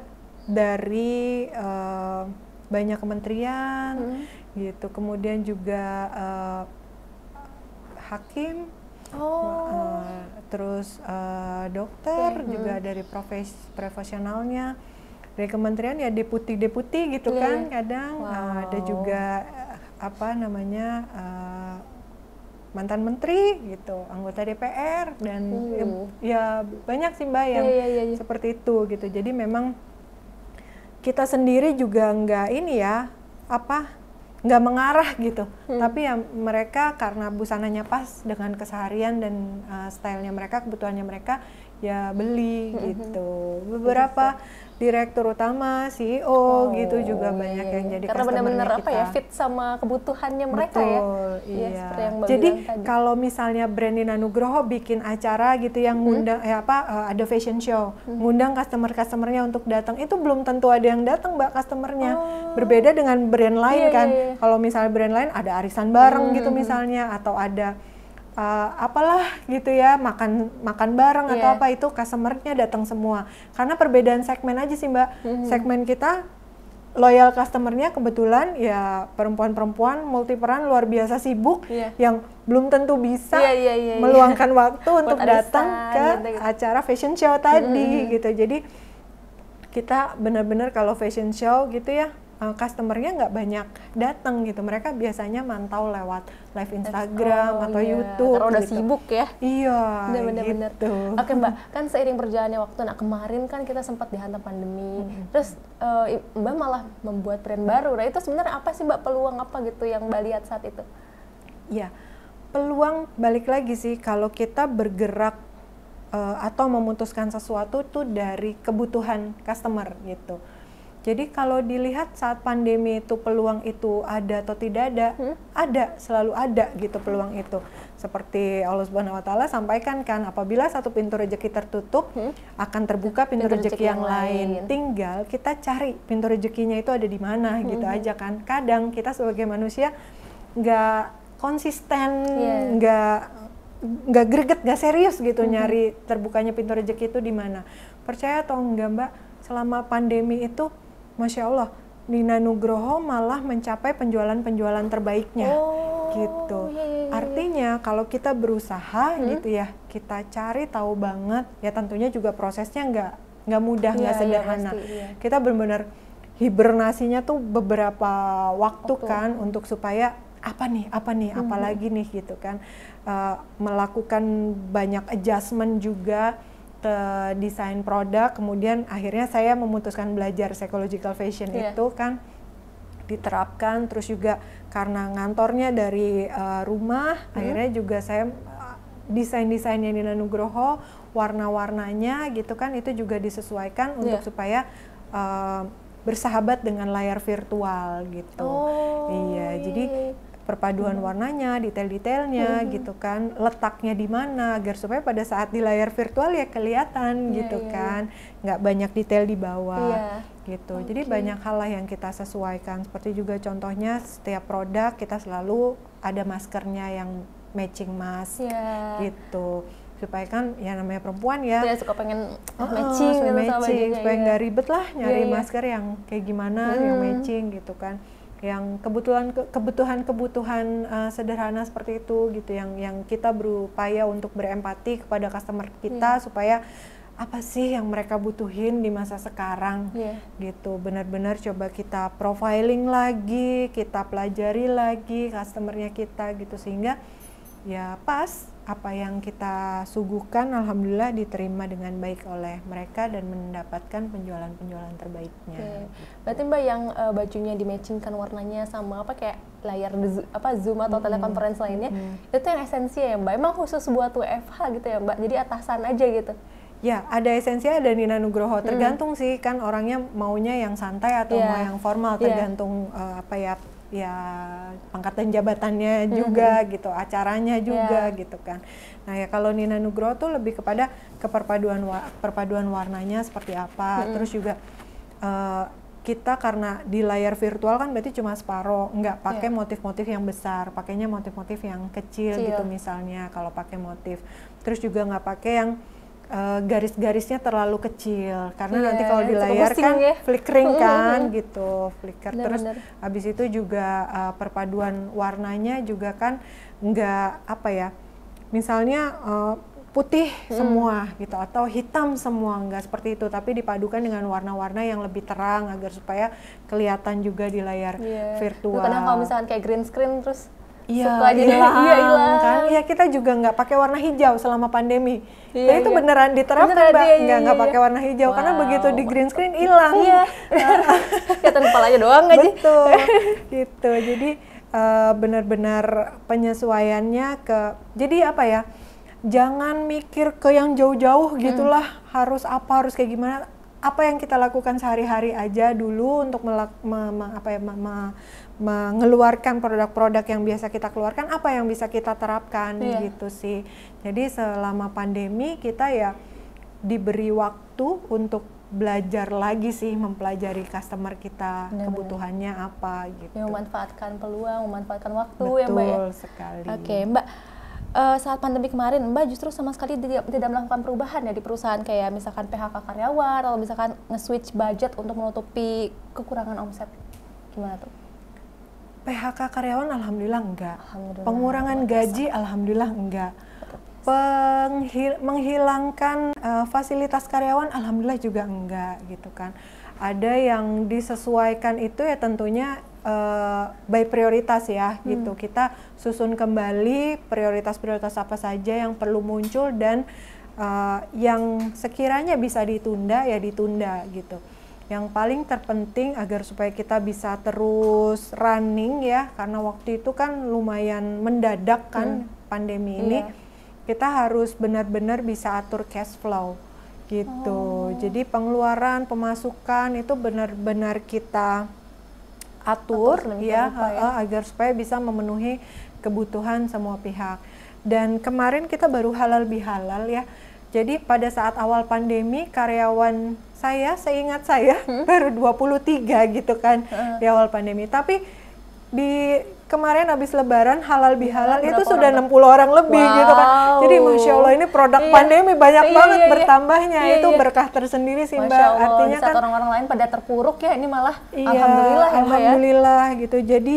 dari uh, banyak kementerian hmm. gitu kemudian juga uh, hakim oh. uh, terus uh, dokter okay. juga hmm. dari profes profesionalnya dari kementerian ya deputi-deputi gitu yeah. kan iya. kadang eh, wow. uh, ada juga eh, apa namanya uh, mantan menteri gitu anggota DPR dan hmm. ya, ya banyak sih mbak yang yeah, yeah, yeah, iya. seperti itu gitu jadi memang kita sendiri juga nggak ini ya apa nggak mengarah gitu hmm. tapi ya mereka karena busananya pas dengan keseharian dan uh, stylenya mereka kebutuhannya mereka ya beli gitu beberapa direktur utama CEO oh, gitu juga iya. banyak yang jadi karena benar-benar apa ya fit sama kebutuhannya mereka ya. Betul, ya iya ya, yang jadi kalau misalnya Brandy Nanugroho bikin acara gitu yang mm-hmm. ngundang mm-hmm. eh apa uh, ada fashion show mm-hmm. ngundang customer customernya untuk datang itu belum tentu ada yang datang mbak customernya oh. berbeda dengan brand lain yeah, kan yeah, yeah. kalau misalnya brand lain ada arisan bareng mm-hmm. gitu misalnya atau ada uh, apalah gitu ya makan makan bareng yeah. atau iya. apa itu customernya datang semua karena perbedaan segmen aja sih mbak mm-hmm. segmen kita loyal customernya kebetulan ya perempuan-perempuan multiperan luar biasa sibuk yeah. yang belum tentu bisa yeah, yeah, yeah, iya. meluangkan yeah. waktu untuk datang ke gitu, gitu. acara fashion show tadi mm-hmm. gitu jadi kita benar-benar kalau fashion show gitu ya uh, customernya nggak banyak datang gitu mereka biasanya mantau lewat live Instagram oh, atau iya. YouTube karena udah gitu. sibuk ya iya bener-bener gitu. oke mbak kan seiring perjalannya waktu nah kemarin kan kita sempat dihantam pandemi hmm. terus uh, mbak malah membuat brand baru nah itu sebenarnya apa sih mbak peluang apa gitu yang mbak lihat saat itu iya peluang balik lagi sih kalau kita bergerak eh, atau memutuskan sesuatu tuh dari kebutuhan customer gitu. Jadi kalau dilihat saat pandemi itu peluang itu ada atau tidak ada, hmm? ada, selalu ada gitu peluang itu. Seperti Allah Subhanahu wa taala sampaikan kan apabila satu pintu rezeki tertutup, hmm? akan terbuka pintu, pintu rezeki, yang, yang lain. lain. Tinggal kita cari pintu rezekinya itu ada di mana gitu hmm. gitu aja kan. Kadang kita sebagai manusia nggak konsisten, nggak yeah. nggak greget, nggak serius gitu hmm. nyari terbukanya pintu rezeki itu di mana. Percaya atau enggak Mbak, selama pandemi itu Masya Allah, Nina Nugroho malah mencapai penjualan-penjualan terbaiknya. Oh, gitu. Iya, iya, iya, Artinya kalau kita berusaha hmm? gitu ya, kita cari tahu banget ya tentunya juga prosesnya nggak nggak mudah, nggak yeah, sederhana. Yeah, pasti, yeah. Kita benar-benar hibernasinya tuh beberapa waktu kan untuk supaya apa nih, apa nih, hmm. apalagi nih gitu kan. Uh, melakukan banyak adjustment juga Eh, desain produk kemudian akhirnya saya memutuskan belajar psychological fashion yeah. itu kan diterapkan terus juga karena ngantornya dari uh, rumah hmm. akhirnya juga saya eh, desain-desainnya Nina Nugroho warna-warnanya gitu kan itu juga disesuaikan yeah. untuk supaya uh, bersahabat dengan layar virtual gitu. Oh, iya, jadi iya, iya, iya perpaduan hmm. warnanya, detail-detailnya hmm. gitu kan, letaknya di mana agar supaya pada saat di layar virtual ya kelihatan yeah, gitu yeah, kan, nggak banyak detail di bawah yeah. gitu. Okay. Jadi banyak hal lah yang kita sesuaikan. Seperti juga contohnya setiap produk kita selalu ada maskernya yang matching mask yeah. gitu supaya kan ya namanya perempuan ya, Dia suka pengen oh, matching, gitu matching sama supaya iya. nggak ya. ribet lah nyari yeah, iya. masker yang kayak gimana hmm. yang matching gitu kan yang kebutuhan kebutuhan-kebutuhan uh, sederhana seperti itu gitu yang yang kita berupaya untuk berempati kepada customer kita hmm. supaya apa sih yang mereka butuhin di masa sekarang yeah. gitu benar-benar coba kita profiling lagi kita pelajari lagi customernya kita gitu sehingga ya pas apa yang kita suguhkan alhamdulillah diterima dengan baik oleh mereka dan mendapatkan penjualan-penjualan terbaiknya. Okay. Berarti Mbak yang uh, bajunya dimatchingkan warnanya sama apa kayak layar apa Zoom atau hmm. telekonferensi lainnya hmm. itu yang esensi ya Mbak. Emang khusus buat WFH gitu ya Mbak. Jadi atasan aja gitu. Ya, ada esensinya ada Nina Nugroho. Mm-hmm. Tergantung hmm. sih kan orangnya maunya yang santai atau yeah. mau yang formal iya. tergantung yeah. uh, apa ya ya pangkat dan jabatannya mm-hmm. juga gitu, acaranya juga yeah. gitu kan. Nah ya kalau Nina Nugroho tuh lebih kepada keperpaduan wa- perpaduan warnanya seperti apa, mm-hmm. terus juga uh, kita karena di layar virtual kan berarti cuma separoh nggak pakai yeah. motif-motif yang besar, pakainya motif-motif yang kecil, gitu kecil gitu misalnya kalau pakai motif, terus juga nggak pakai yang Eh, garis-garisnya terlalu kecil karena yeah, nanti kalau di layar kan ya. flickering kan gitu flicker bener, terus bener. habis itu juga uh, perpaduan warnanya juga kan nggak apa ya misalnya uh, putih hmm. semua gitu atau hitam semua enggak seperti itu tapi dipadukan dengan warna-warna yang lebih terang agar supaya kelihatan juga di layar yeah. virtual. Kadang kalau misalkan kayak green screen terus Iya, iya, iya, hilang ya, ilang. kan. Ya kita juga nggak pakai warna hijau selama pandemi. Iya, ya, itu iya. beneran diterapkan, Mbak. ya, iya, nggak nggak ya, pakai warna hijau wow. karena begitu di green screen hilang. Iya. Kelihatan kepalanya doang aja. Betul. gitu. Jadi uh, benar-benar penyesuaiannya ke jadi apa ya? Jangan mikir ke yang jauh-jauh hmm. gitulah. Hmm. Harus apa, harus kayak gimana apa yang kita lakukan sehari-hari aja dulu untuk melak, me, me, apa ya, me, me, mengeluarkan produk-produk yang biasa kita keluarkan apa yang bisa kita terapkan yeah. gitu sih jadi selama pandemi kita ya diberi waktu untuk belajar lagi sih mempelajari customer kita Benar-benar. kebutuhannya apa gitu ya, memanfaatkan peluang memanfaatkan waktu betul ya mbak ya sekali oke okay, mbak uh, saat pandemi kemarin Mbak justru sama sekali tidak, tidak melakukan perubahan ya di perusahaan kayak misalkan PHK karyawan atau misalkan nge-switch budget untuk menutupi kekurangan omset gimana tuh? PHK karyawan alhamdulillah enggak. Alhamdulillah. Pengurangan gaji alhamdulillah enggak. Penghil menghilangkan uh, fasilitas karyawan alhamdulillah juga enggak gitu kan. Ada yang disesuaikan itu ya tentunya uh, by prioritas ya hmm. gitu. Kita susun kembali prioritas-prioritas apa saja yang perlu muncul dan uh, yang sekiranya bisa ditunda ya ditunda gitu yang paling terpenting agar supaya kita bisa terus running ya karena waktu itu kan lumayan mendadak kan hmm. pandemi iya. ini kita harus benar-benar bisa atur cash flow gitu oh. jadi pengeluaran pemasukan itu benar-benar kita atur, atur ya, ya agar supaya bisa memenuhi kebutuhan semua pihak dan kemarin kita baru halal bihalal ya jadi pada saat awal pandemi karyawan saya seingat saya hmm? baru 23 gitu kan uh. di awal pandemi. Tapi di kemarin habis lebaran halal bihalal itu sudah orang 60 orang, lebih wow. gitu kan. Jadi masya Allah ini produk iya. pandemi banyak iya, banget iya, iya. bertambahnya iya, iya. itu berkah tersendiri sih Mbak. Allah, Artinya kan orang-orang lain pada terpuruk ya ini malah iya, alhamdulillah ya, ya, alhamdulillah gitu. Jadi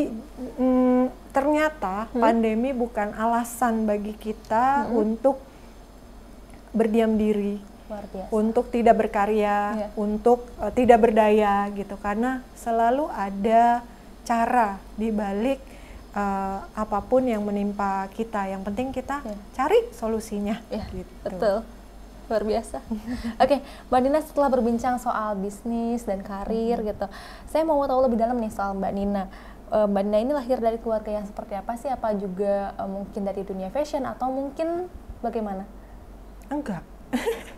mm, ternyata hmm. pandemi bukan alasan bagi kita hmm. untuk berdiam diri untuk tidak berkarya, yeah. untuk uh, tidak berdaya gitu karena selalu ada cara di balik uh, apapun yang menimpa kita. Yang penting kita yeah. cari solusinya. Yeah, gitu. Betul. Luar biasa. Oke, okay, Mbak Nina setelah berbincang soal bisnis dan karir -hmm. gitu. Saya mau tahu lebih dalam nih soal Mbak Nina. Eh, Mbak Nina ini lahir dari keluarga yang seperti apa sih? Apa juga mungkin dari dunia fashion atau mungkin bagaimana? Enggak.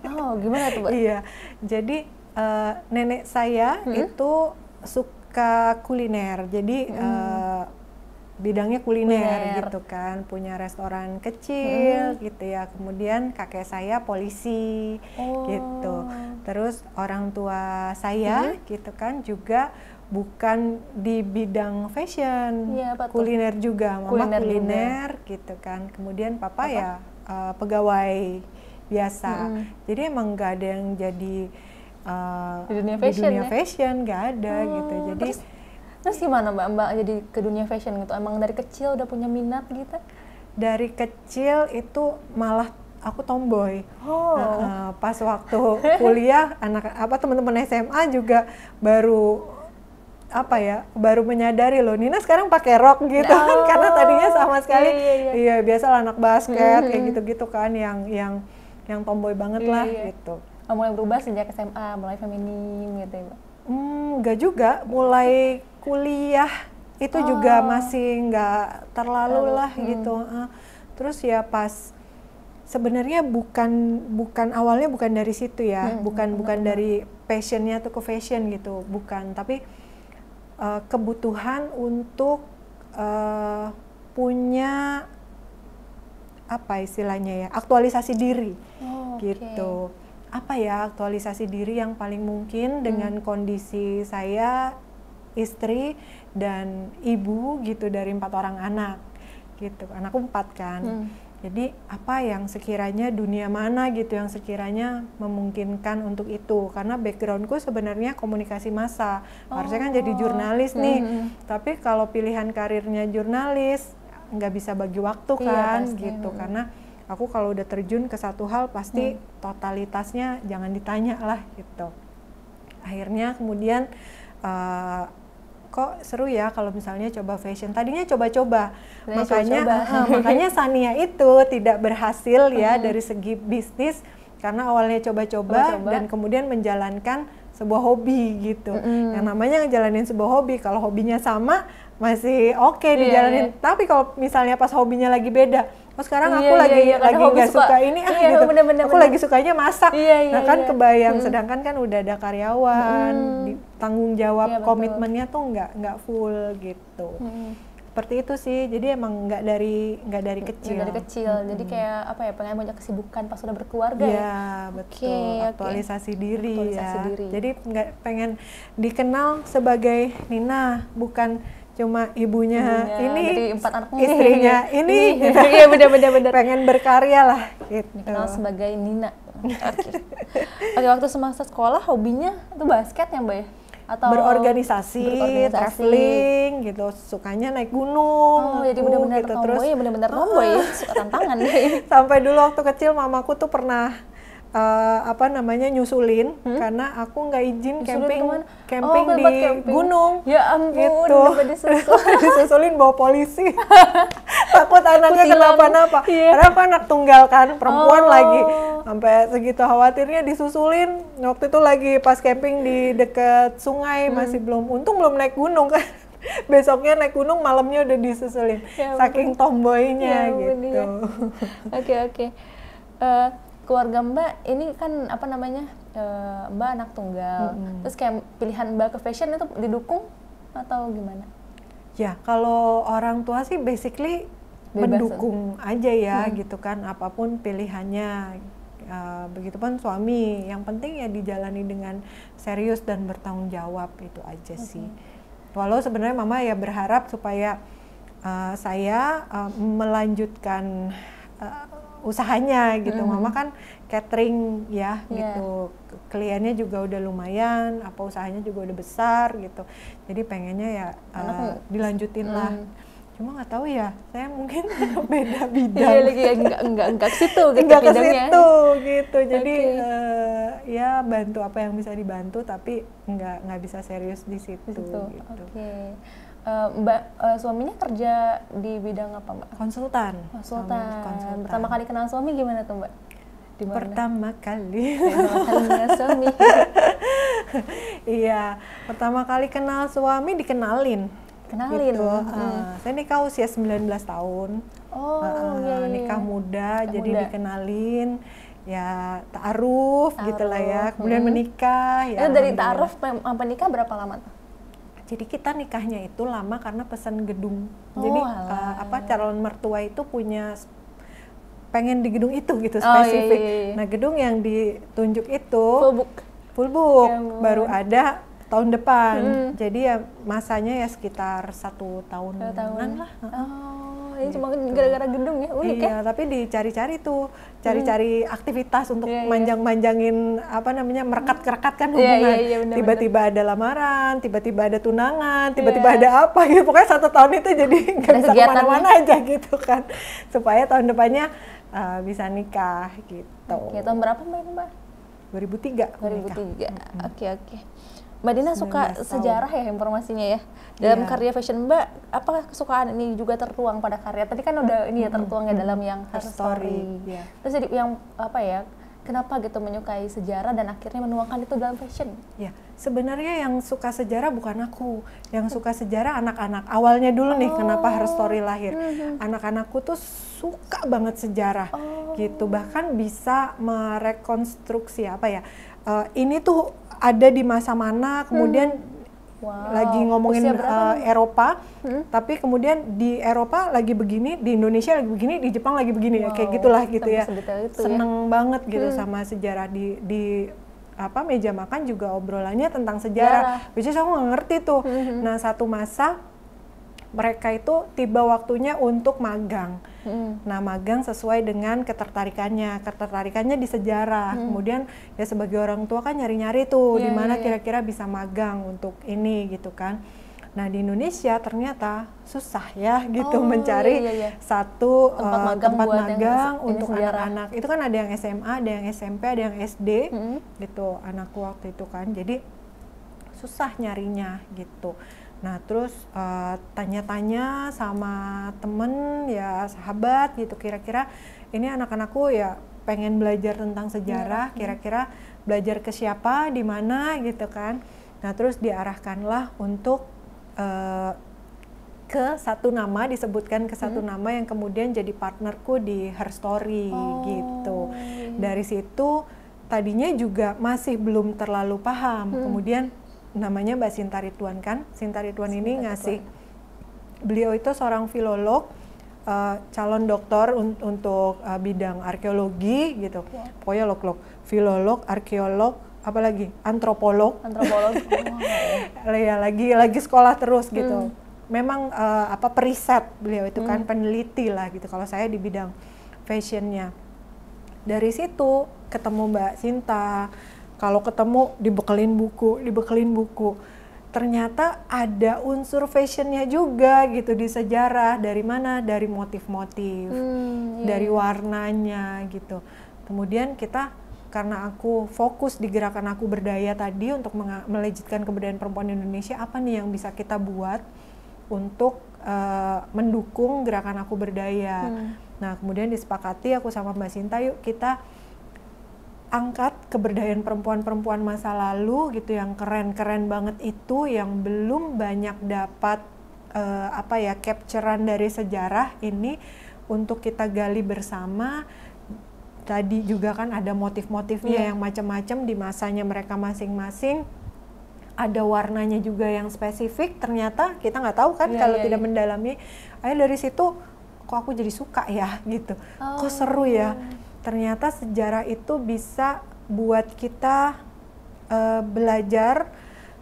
Oh, gimana tuh, Mbak? iya. Jadi uh, nenek saya hmm? itu suka kuliner. Jadi hmm. uh, bidangnya kuliner, kuliner gitu kan punya restoran kecil hmm. gitu ya kemudian kakek saya polisi gitu. oh. gitu terus orang tua saya hmm. gitu kan juga bukan di bidang fashion ya, kuliner juga mama kuliner, kuliner, gitu kan kemudian papa, papa? ya uh, pegawai biasa. Mm. Jadi emang nggak ada yang jadi uh, di dunia fashion, di dunia ya? fashion nggak ada hmm, gitu. Jadi terus, terus gimana mbak mbak jadi ke dunia fashion gitu? Emang dari kecil udah punya minat gitu? Dari kecil itu malah aku tomboy. Oh. Nah, uh, pas waktu kuliah anak apa teman-teman SMA juga baru apa ya baru menyadari loh Nina sekarang pakai rok gitu oh. karena tadinya sama oh, sekali iya, iya, iya. iya biasa anak basket mm -hmm. kayak gitu-gitu kan yang yang yang tomboy banget iya, lah iya. gitu. Oh, mulai berubah sejak SMA, mulai feminim gitu ya, Mbak? Hmm, enggak juga. Mulai kuliah itu oh. juga masih nggak terlalu oh. lah hmm. gitu. Uh, terus ya pas sebenarnya bukan bukan awalnya bukan dari situ ya, hmm, bukan hmm. bukan hmm. dari passionnya tuh ke fashion gitu, bukan. Tapi uh, kebutuhan untuk uh, punya apa istilahnya ya aktualisasi diri oh, okay. gitu apa ya aktualisasi diri yang paling mungkin hmm. dengan kondisi saya istri dan ibu gitu dari empat orang anak gitu anakku empat kan hmm. jadi apa yang sekiranya dunia mana gitu yang sekiranya memungkinkan untuk itu karena backgroundku sebenarnya komunikasi massa oh. harusnya kan jadi oh. jurnalis nih hmm. tapi kalau pilihan karirnya jurnalis nggak bisa bagi waktu iya, kan gitu karena aku kalau udah terjun ke satu hal pasti hmm. totalitasnya jangan ditanya lah gitu akhirnya kemudian uh, kok seru ya kalau misalnya coba fashion tadinya coba-coba makanya coba -coba. Uh, makanya Sania itu tidak berhasil ya hmm. dari segi bisnis karena awalnya coba-coba dan kemudian menjalankan sebuah hobi gitu. Mm-hmm. Yang namanya ngejalanin sebuah hobi, kalau hobinya sama masih oke okay iya, dijalanin. Yeah, Tapi kalau misalnya pas hobinya lagi beda, oh sekarang iya, aku yeah, lagi yeah, iya, lagi nggak suka, ini ah yeah, gitu. Bener, bener, aku bener. lagi sukanya masak. Yeah, yeah, nah kan yeah. kebayang mm. sedangkan kan udah ada karyawan, mm. tanggung jawab yeah, komitmennya tuh nggak nggak full gitu. Mm seperti itu sih jadi emang nggak dari nggak dari kecil gak dari kecil hmm. jadi kayak apa ya pengen banyak kesibukan pas sudah berkeluarga ya, ya? betul okay, aktualisasi okay. diri ya. aktualisasi ya diri. jadi nggak pengen dikenal sebagai Nina bukan cuma ibunya, ibunya ini empat anak istrinya ini, iya benar benar benar pengen berkarya lah gitu. dikenal sebagai Nina oke okay. okay, waktu semasa sekolah hobinya itu basket ya mbak ya atau berorganisasi, berorganisasi. traveling gitu sukanya naik gunung oh, jadi uh, bener-bener gitu. tomboy terus bener-bener tomboy suka tantangan nih sampai dulu waktu kecil mamaku tuh pernah uh, apa namanya nyusulin hmm? karena aku nggak izin camping camping oh, di camping. gunung ya ampun gitu. disusulin. disusulin bawa polisi takut anaknya kenapa-napa yeah. Iya. karena aku anak tunggal kan perempuan oh. lagi sampai segitu khawatirnya disusulin waktu itu lagi pas camping di dekat sungai hmm. masih belum untung belum naik gunung kan besoknya naik gunung malamnya udah disusulin ya, saking tomboynya ya, gitu iya. oke oke okay, okay. uh, eh, keluarga Mbak ini kan apa namanya uh, Mbak anak tunggal hmm. terus kayak pilihan Mbak ke fashion itu didukung atau gimana? Ya kalau orang tua sih basically Bebas mendukung aja ya hmm. gitu kan apapun pilihannya uh, begitupun suami yang penting ya dijalani dengan serius dan bertanggung jawab itu aja okay. sih walau sebenarnya mama ya berharap supaya uh, saya uh, melanjutkan usahanya gitu. Mm. Mama kan catering ya yeah. gitu. Kliennya juga udah lumayan, apa usahanya juga udah besar gitu. Jadi pengennya ya uh, dilanjutin mm. lah. Cuma nggak tahu ya, saya mungkin beda bidang. Iya, lagi ya, enggak enggak enggak ke situ gitu enggak bidangnya. situ gitu. Jadi okay. uh, eh, ya bantu apa yang bisa dibantu tapi nggak nggak bisa serius di situ, di situ. gitu. Okay. Eh, mbak uh, suaminya kerja di bidang apa mbak? Konsultan. Konsultan. konsultan. Pertama kali kenal suami gimana tuh mbak? Dimana? Pertama kali. Pertama kali kenal suami. iya, pertama kali kenal suami dikenalin. Kenalin. Gitu. Hmm. Uh, saya nikah usia 19 tahun. Oh, uh, iya, iya. nikah iya. muda, nikah jadi muda. dikenalin ya ta'aruf, gitu ya. ta'aruf. gitulah ya. Kemudian hmm. menikah. Ya, eh, dari ta'aruf sampai nikah berapa lama tuh? Jadi kita nikahnya itu lama karena pesan gedung. Oh, Jadi uh, apa calon mertua itu punya pengen di gedung itu gitu oh, iya, spesifik. Iya, iya, iya. Nah gedung yang ditunjuk itu full book, full book ya baru ada tahun depan. Hmm. Jadi ya masanya ya sekitar satu tahun, satu tahun. lah. Oh ini iya, cuma gara-gara gedung ya unik iya, ya tapi dicari-cari tuh cari-cari hmm. aktivitas untuk yeah, iya. manjang-manjangin yeah. apa namanya merekat kan iya, hubungan yeah, yeah, tiba-tiba ada lamaran tiba-tiba ada tunangan tiba-tiba yeah. ada apa gitu pokoknya satu tahun itu jadi nggak bisa kemana-mana ya. aja gitu kan supaya tahun depannya uh, bisa nikah gitu. Oke, tahun berapa mbak mbak? 2003. 2003. Oke oke. Okay, okay. Mbak Dina suka sejarah ya informasinya ya. Dalam yeah. karya fashion Mbak, apakah kesukaan ini juga tertuang pada karya? Tadi kan udah ini ya tertuangnya mm -hmm. dalam yang her story. Yeah. Terus jadi yang apa ya? Kenapa gitu menyukai sejarah dan akhirnya menuangkan itu dalam fashion? Ya, sebenarnya yang suka sejarah bukan aku, yang suka sejarah anak-anak. Awalnya dulu oh. nih, kenapa her story oh, lahir? Mm -hmm. Anak-anakku tuh suka banget sejarah, gitu. oh. gitu. Bahkan bisa merekonstruksi apa ya? Uh, ini tuh ada di masa mana hmm. kemudian hmm. Wow. lagi ngomongin uh, Eropa, hmm? tapi kemudian di Eropa lagi begini, di Indonesia lagi begini, di Jepang lagi begini, wow. ya kayak gitulah gitu ya. Itu, ya. Seneng ya. banget gitu hmm. sama sejarah di di apa meja makan juga obrolannya tentang sejarah. Iya. Which is aku nggak ngerti tuh. Hmm. Nah satu masa mereka itu tiba waktunya untuk magang hmm. nah magang sesuai dengan ketertarikannya ketertarikannya di sejarah hmm. kemudian ya sebagai orang tua kan nyari-nyari tuh yeah, di mana yeah, iya. kira-kira yeah. bisa magang untuk ini gitu kan Nah di Indonesia ternyata susah ya gitu oh, mencari iya, iya. iya. satu tempat eh, magang, tempat buat magang untuk anak-anak. Itu kan ada yang SMA, ada yang SMP, ada yang SD -hmm. gitu anakku waktu itu kan. Jadi susah nyarinya gitu. Nah, terus eh, tanya-tanya uh, sama temen, ya sahabat gitu, kira-kira ini anak-anakku ya pengen belajar tentang sejarah, iya, iya. kira-kira belajar ke siapa, di mana gitu kan. Nah, terus diarahkanlah untuk uh, ke satu nama disebutkan ke satu hmm. nama yang kemudian jadi partnerku di Her Story oh. gitu. Iya. Dari situ tadinya juga masih belum terlalu paham. Hmm. Kemudian namanya Mbak Sinta Ridwan kan. Sinta Ridwan ini ngasih beliau itu seorang filolog uh, calon doktor un untuk uh, bidang arkeologi gitu. Yeah. Pokoknya lok-lok filolog, arkeolog, apalagi antropolog. Antropolog. Oh, iya. ya lagi lagi sekolah terus gitu. Hmm. Memang uh, apa periset beliau itu kan, hmm. kan peneliti lah gitu. Kalau saya di bidang fashionnya. Dari situ ketemu Mbak Sinta, kalau ketemu dibekelin buku, dibekelin buku. Ternyata ada unsur fashionnya juga gitu di sejarah. Dari mana? Dari motif-motif, hmm, iya. dari warnanya gitu. Kemudian kita karena aku fokus di gerakan aku berdaya tadi untuk melejitkan kebudayaan perempuan Indonesia, apa nih yang bisa kita buat untuk uh, mendukung gerakan aku berdaya? Hmm. Nah, kemudian disepakati aku sama Mbak Sinta, yuk kita angkat keberdayaan perempuan-perempuan masa lalu gitu yang keren-keren banget itu yang belum banyak dapat uh, apa ya capturean dari sejarah ini untuk kita gali bersama tadi juga kan ada motif-motifnya yeah. yang macam-macam di masanya mereka masing-masing ada warnanya juga yang spesifik ternyata kita nggak tahu kan yeah, kalau yeah, tidak yeah. mendalami ayo dari situ kok aku jadi suka ya gitu oh, kok seru ya iya ternyata sejarah itu bisa buat kita uh, belajar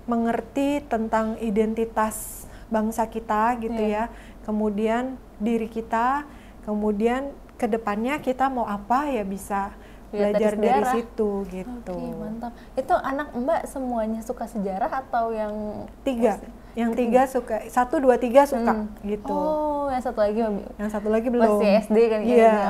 mengerti tentang identitas bangsa kita gitu yeah. ya kemudian diri kita kemudian kedepannya kita mau apa ya bisa ya, belajar dari, dari situ gitu. Oke, mantap. Itu anak Mbak semuanya suka sejarah atau yang tiga? Yang tiga suka, satu dua tiga suka hmm. gitu. Oh, yang satu lagi yang satu lagi belum. Masih SD kan Iya. Yeah.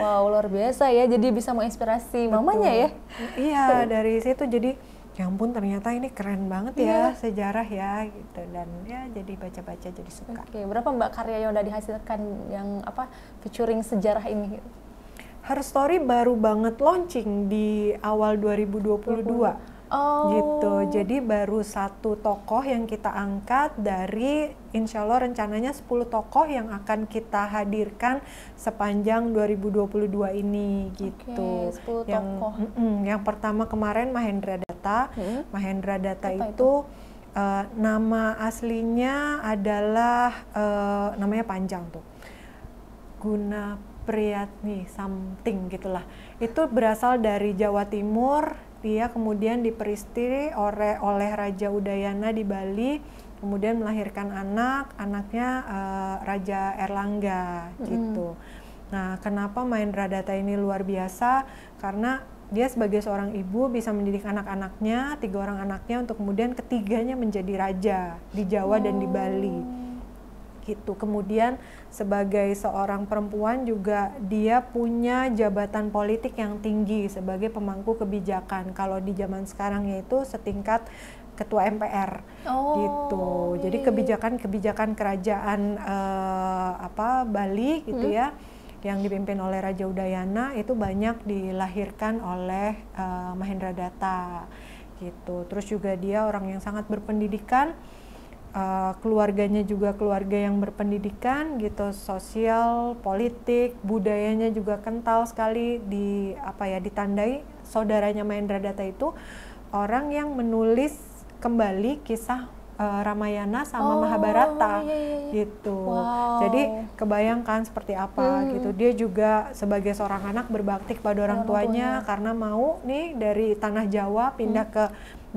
Oh, wow, luar biasa ya. Jadi bisa menginspirasi Betul. mamanya ya. Iya, dari situ jadi ya ampun ternyata ini keren banget ya iya. sejarah ya gitu dan ya jadi baca-baca jadi suka. Oke, okay. berapa Mbak karya yang udah dihasilkan yang apa featuring sejarah ini Her Story baru banget launching di awal 2022. 20. Oh. Gitu. Jadi baru satu tokoh yang kita angkat dari insya Allah rencananya 10 tokoh yang akan kita hadirkan sepanjang 2022 ini gitu. Okay, 10 yang, tokoh. Mm -mm, yang pertama kemarin Mahendra Data. Hmm? Mahendra Data itu, itu uh, eh, nama aslinya adalah uh, namanya panjang tuh. Guna Priyatni something gitulah. Itu berasal dari Jawa Timur dia kemudian diperistiri oleh, oleh Raja Udayana di Bali, kemudian melahirkan anak, anaknya uh, Raja Erlangga mm. gitu. Nah, kenapa main Radata ini luar biasa? Karena dia sebagai seorang ibu bisa mendidik anak-anaknya, tiga orang anaknya untuk kemudian ketiganya menjadi raja di Jawa oh. dan di Bali. Oh. Gitu. Kemudian sebagai seorang perempuan juga dia punya jabatan politik yang tinggi sebagai pemangku kebijakan. Kalau di zaman sekarang yaitu setingkat ketua MPR gitu. oh, gitu. Okay. Jadi iya. kebijakan-kebijakan kerajaan uh, apa Bali gitu hmm. ya yang dipimpin oleh Raja Udayana itu banyak dilahirkan oleh uh, Mahendra Data gitu. Terus juga dia orang yang sangat berpendidikan Eh, keluarganya juga keluarga yang berpendidikan gitu sosial politik budayanya juga kental sekali di apa ya ditandai saudaranya Mahendra Data itu orang yang menulis kembali kisah uh, Ramayana sama oh, Mahabharata iya, iya, iya. gitu. Wow. Jadi kebayangkan seperti apa hmm. gitu. Dia juga sebagai seorang anak berbakti kepada orang, orang tuanya, tuanya karena mau nih dari tanah Jawa pindah hmm. ke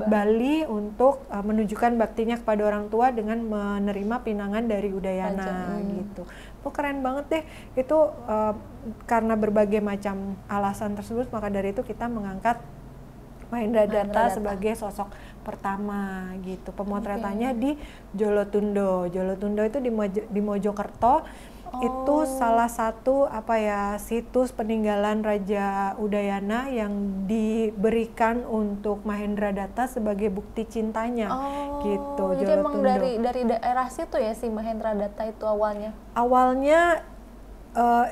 Bali, Bali untuk uh, menunjukkan baktinya kepada orang tua dengan menerima pinangan dari Udayana hmm. gitu. Oh keren banget deh itu uh, karena berbagai macam alasan tersebut maka dari itu kita mengangkat Mahendra Data sebagai sosok pertama gitu. Pemotretannya okay. di Jolotundo. Jolotundo itu di, Mojo, di Mojokerto itu oh. salah satu apa ya situs peninggalan Raja Udayana yang diberikan untuk Mahendra Datta sebagai bukti cintanya. Oh. Gitu. Jadi Jolotundo. emang dari dari daerah situ ya si Mahendra Datta itu awalnya. Awalnya uh,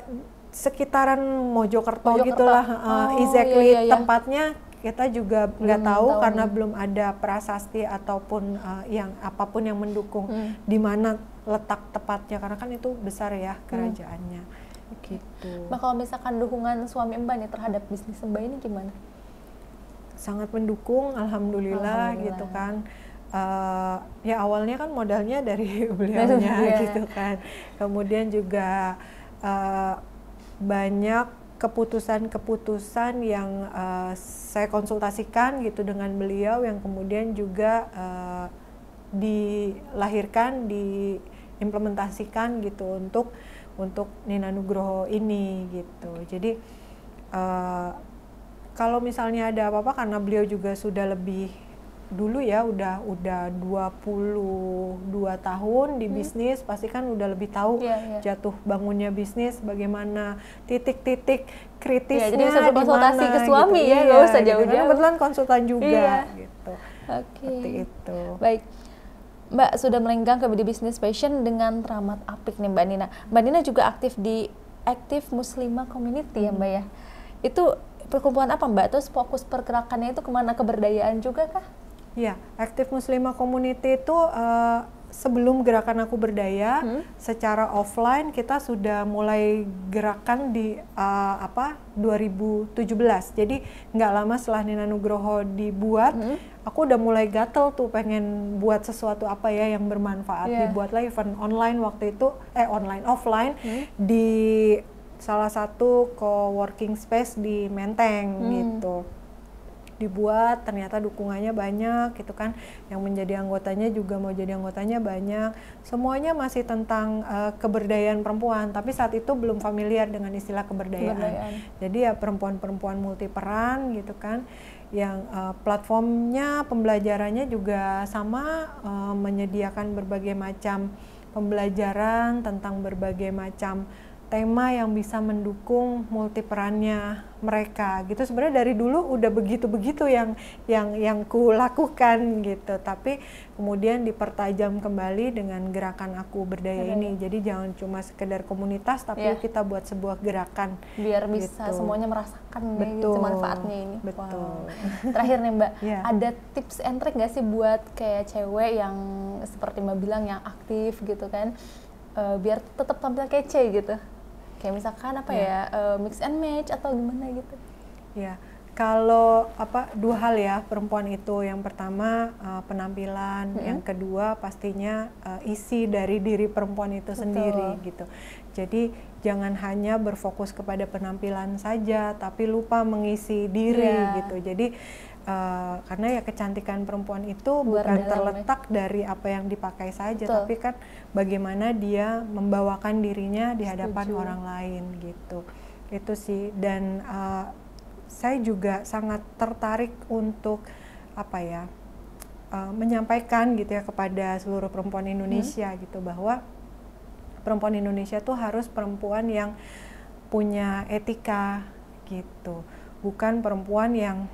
sekitaran Mojokerto, Mojokerto. gitulah uh, oh, iya, exactly iya, iya, tempatnya kita juga nggak tahu, tahu karena belum ada prasasti ataupun uh, yang apapun yang mendukung hmm. di mana letak tepatnya karena kan itu besar ya hmm. kerajaannya hmm. gitu. Nah kalau misalkan dukungan suami Mbak nih terhadap bisnis Mbak ini gimana? Sangat mendukung, alhamdulillah, alhamdulillah. gitu kan. Uh, ya awalnya kan modalnya dari beliaunya yeah. gitu kan. Kemudian juga uh, banyak keputusan-keputusan yang uh, saya konsultasikan gitu dengan beliau yang kemudian juga uh, dilahirkan di implementasikan gitu untuk untuk Nina Nugroho ini gitu. Jadi uh, kalau misalnya ada apa-apa karena beliau juga sudah lebih dulu ya udah udah 22 tahun di hmm. bisnis hmm. pasti kan udah lebih tahu yeah, yeah. jatuh bangunnya bisnis bagaimana titik-titik iya, kritisnya yeah, jadi bisa konsultasi ke suami gitu. ya iya, nggak usah gitu. jauh-jauh kebetulan konsultan juga yeah. gitu okay. itu baik Mbak sudah melenggang ke bidang bisnis fashion dengan teramat apik nih Mbak Nina. Mbak Nina juga aktif di aktif muslimah community ya Mbak ya. Itu perkumpulan apa Mbak? Terus fokus pergerakannya itu kemana? Keberdayaan juga kah? Ya, aktif muslimah community itu uh, sebelum gerakan aku berdaya hmm? secara offline kita sudah mulai gerakan di uh, apa 2017 jadi nggak lama setelah Nina Nugroho dibuat hmm? aku udah mulai gatel tuh pengen buat sesuatu apa ya yang bermanfaat yeah. dibuatlah event online waktu itu eh online offline hmm? di salah satu co-working space di Menteng hmm. gitu dibuat ternyata dukungannya banyak gitu kan yang menjadi anggotanya juga mau jadi anggotanya banyak semuanya masih tentang uh, keberdayaan perempuan tapi saat itu belum familiar dengan istilah keberdayaan, keberdayaan. jadi ya perempuan-perempuan multi peran gitu kan yang uh, platformnya pembelajarannya juga sama uh, menyediakan berbagai macam pembelajaran tentang berbagai macam tema yang bisa mendukung multi perannya mereka gitu sebenarnya dari dulu udah begitu begitu yang yang yang ku lakukan gitu tapi kemudian dipertajam kembali dengan gerakan aku berdaya ini jadi jangan cuma sekedar komunitas tapi yeah. kita buat sebuah gerakan biar gitu. bisa semuanya merasakan gitu, betul Ya, manfaatnya ini betul wow. terakhir nih mbak yeah. ada tips and trick gak sih buat kayak cewek yang seperti mbak bilang yang aktif gitu kan eh, biar tetap tampil kece gitu kayak misalkan apa yeah. ya uh, mix and match atau gimana gitu ya yeah. kalau apa dua hal ya perempuan itu yang pertama uh, penampilan mm -hmm. yang kedua pastinya uh, isi dari diri perempuan itu Betul. sendiri gitu jadi jangan hanya berfokus kepada penampilan saja tapi lupa mengisi diri yeah. gitu jadi Eh, karena ya kecantikan perempuan itu Luar bukan dalam, ya. terletak ya. dari apa yang dipakai saja, Betul. tapi kan bagaimana dia membawakan dirinya di hadapan Setuju. orang lain gitu. Itu sih dan uh, saya juga sangat tertarik untuk apa ya uh, menyampaikan gitu ya kepada seluruh perempuan Indonesia hmm. gitu bahwa perempuan Indonesia tuh harus perempuan yang punya etika gitu, bukan perempuan yang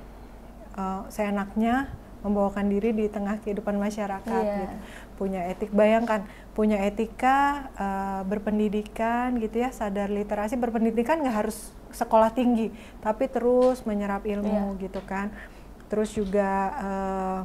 uh, seenaknya membawakan diri di tengah kehidupan masyarakat yeah. gitu. Punya etik, bayangkan punya etika, uh, berpendidikan gitu ya, sadar literasi, berpendidikan nggak harus sekolah tinggi, tapi terus menyerap ilmu yeah. gitu kan. Terus juga uh,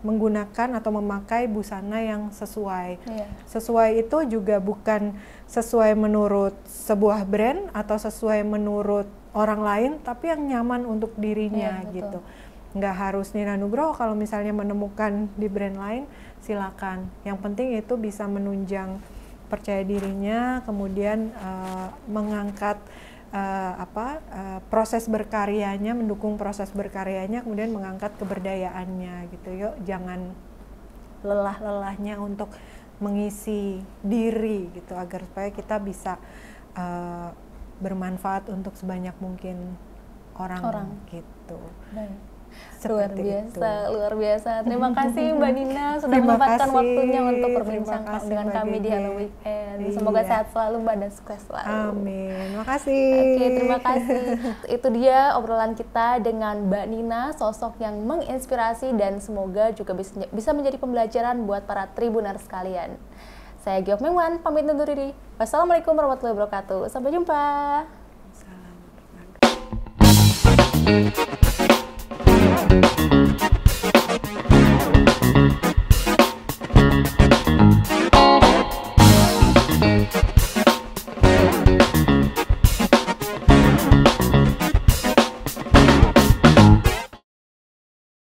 menggunakan atau memakai busana yang sesuai. Yeah. Sesuai itu juga bukan sesuai menurut sebuah brand atau sesuai menurut orang lain, tapi yang nyaman untuk dirinya yeah, iya, gitu. Betul nggak harus Nina Nugroho kalau misalnya menemukan di brand lain silakan yang penting itu bisa menunjang percaya dirinya kemudian uh, mengangkat uh, apa uh, proses berkaryanya mendukung proses berkaryanya kemudian mengangkat keberdayaannya gitu yuk jangan lelah-lelahnya untuk mengisi diri gitu agar supaya kita bisa uh, bermanfaat untuk sebanyak mungkin orang, orang. gitu. Baik. Seperti luar biasa, itu. luar biasa. Terima kasih Mbak Nina sudah Terima waktunya untuk berbincang dengan kami di Hello Weekend. Iya. Semoga sehat selalu Mbak dan sukses selalu. Amin. Terima kasih. Oke, terima kasih. itu dia obrolan kita dengan Mbak Nina, sosok yang menginspirasi dan semoga juga bisa, menjadi pembelajaran buat para tribuner sekalian. Saya Geof Mewan, pamit undur diri. Wassalamualaikum warahmatullahi wabarakatuh. Sampai jumpa. Salam. Bye.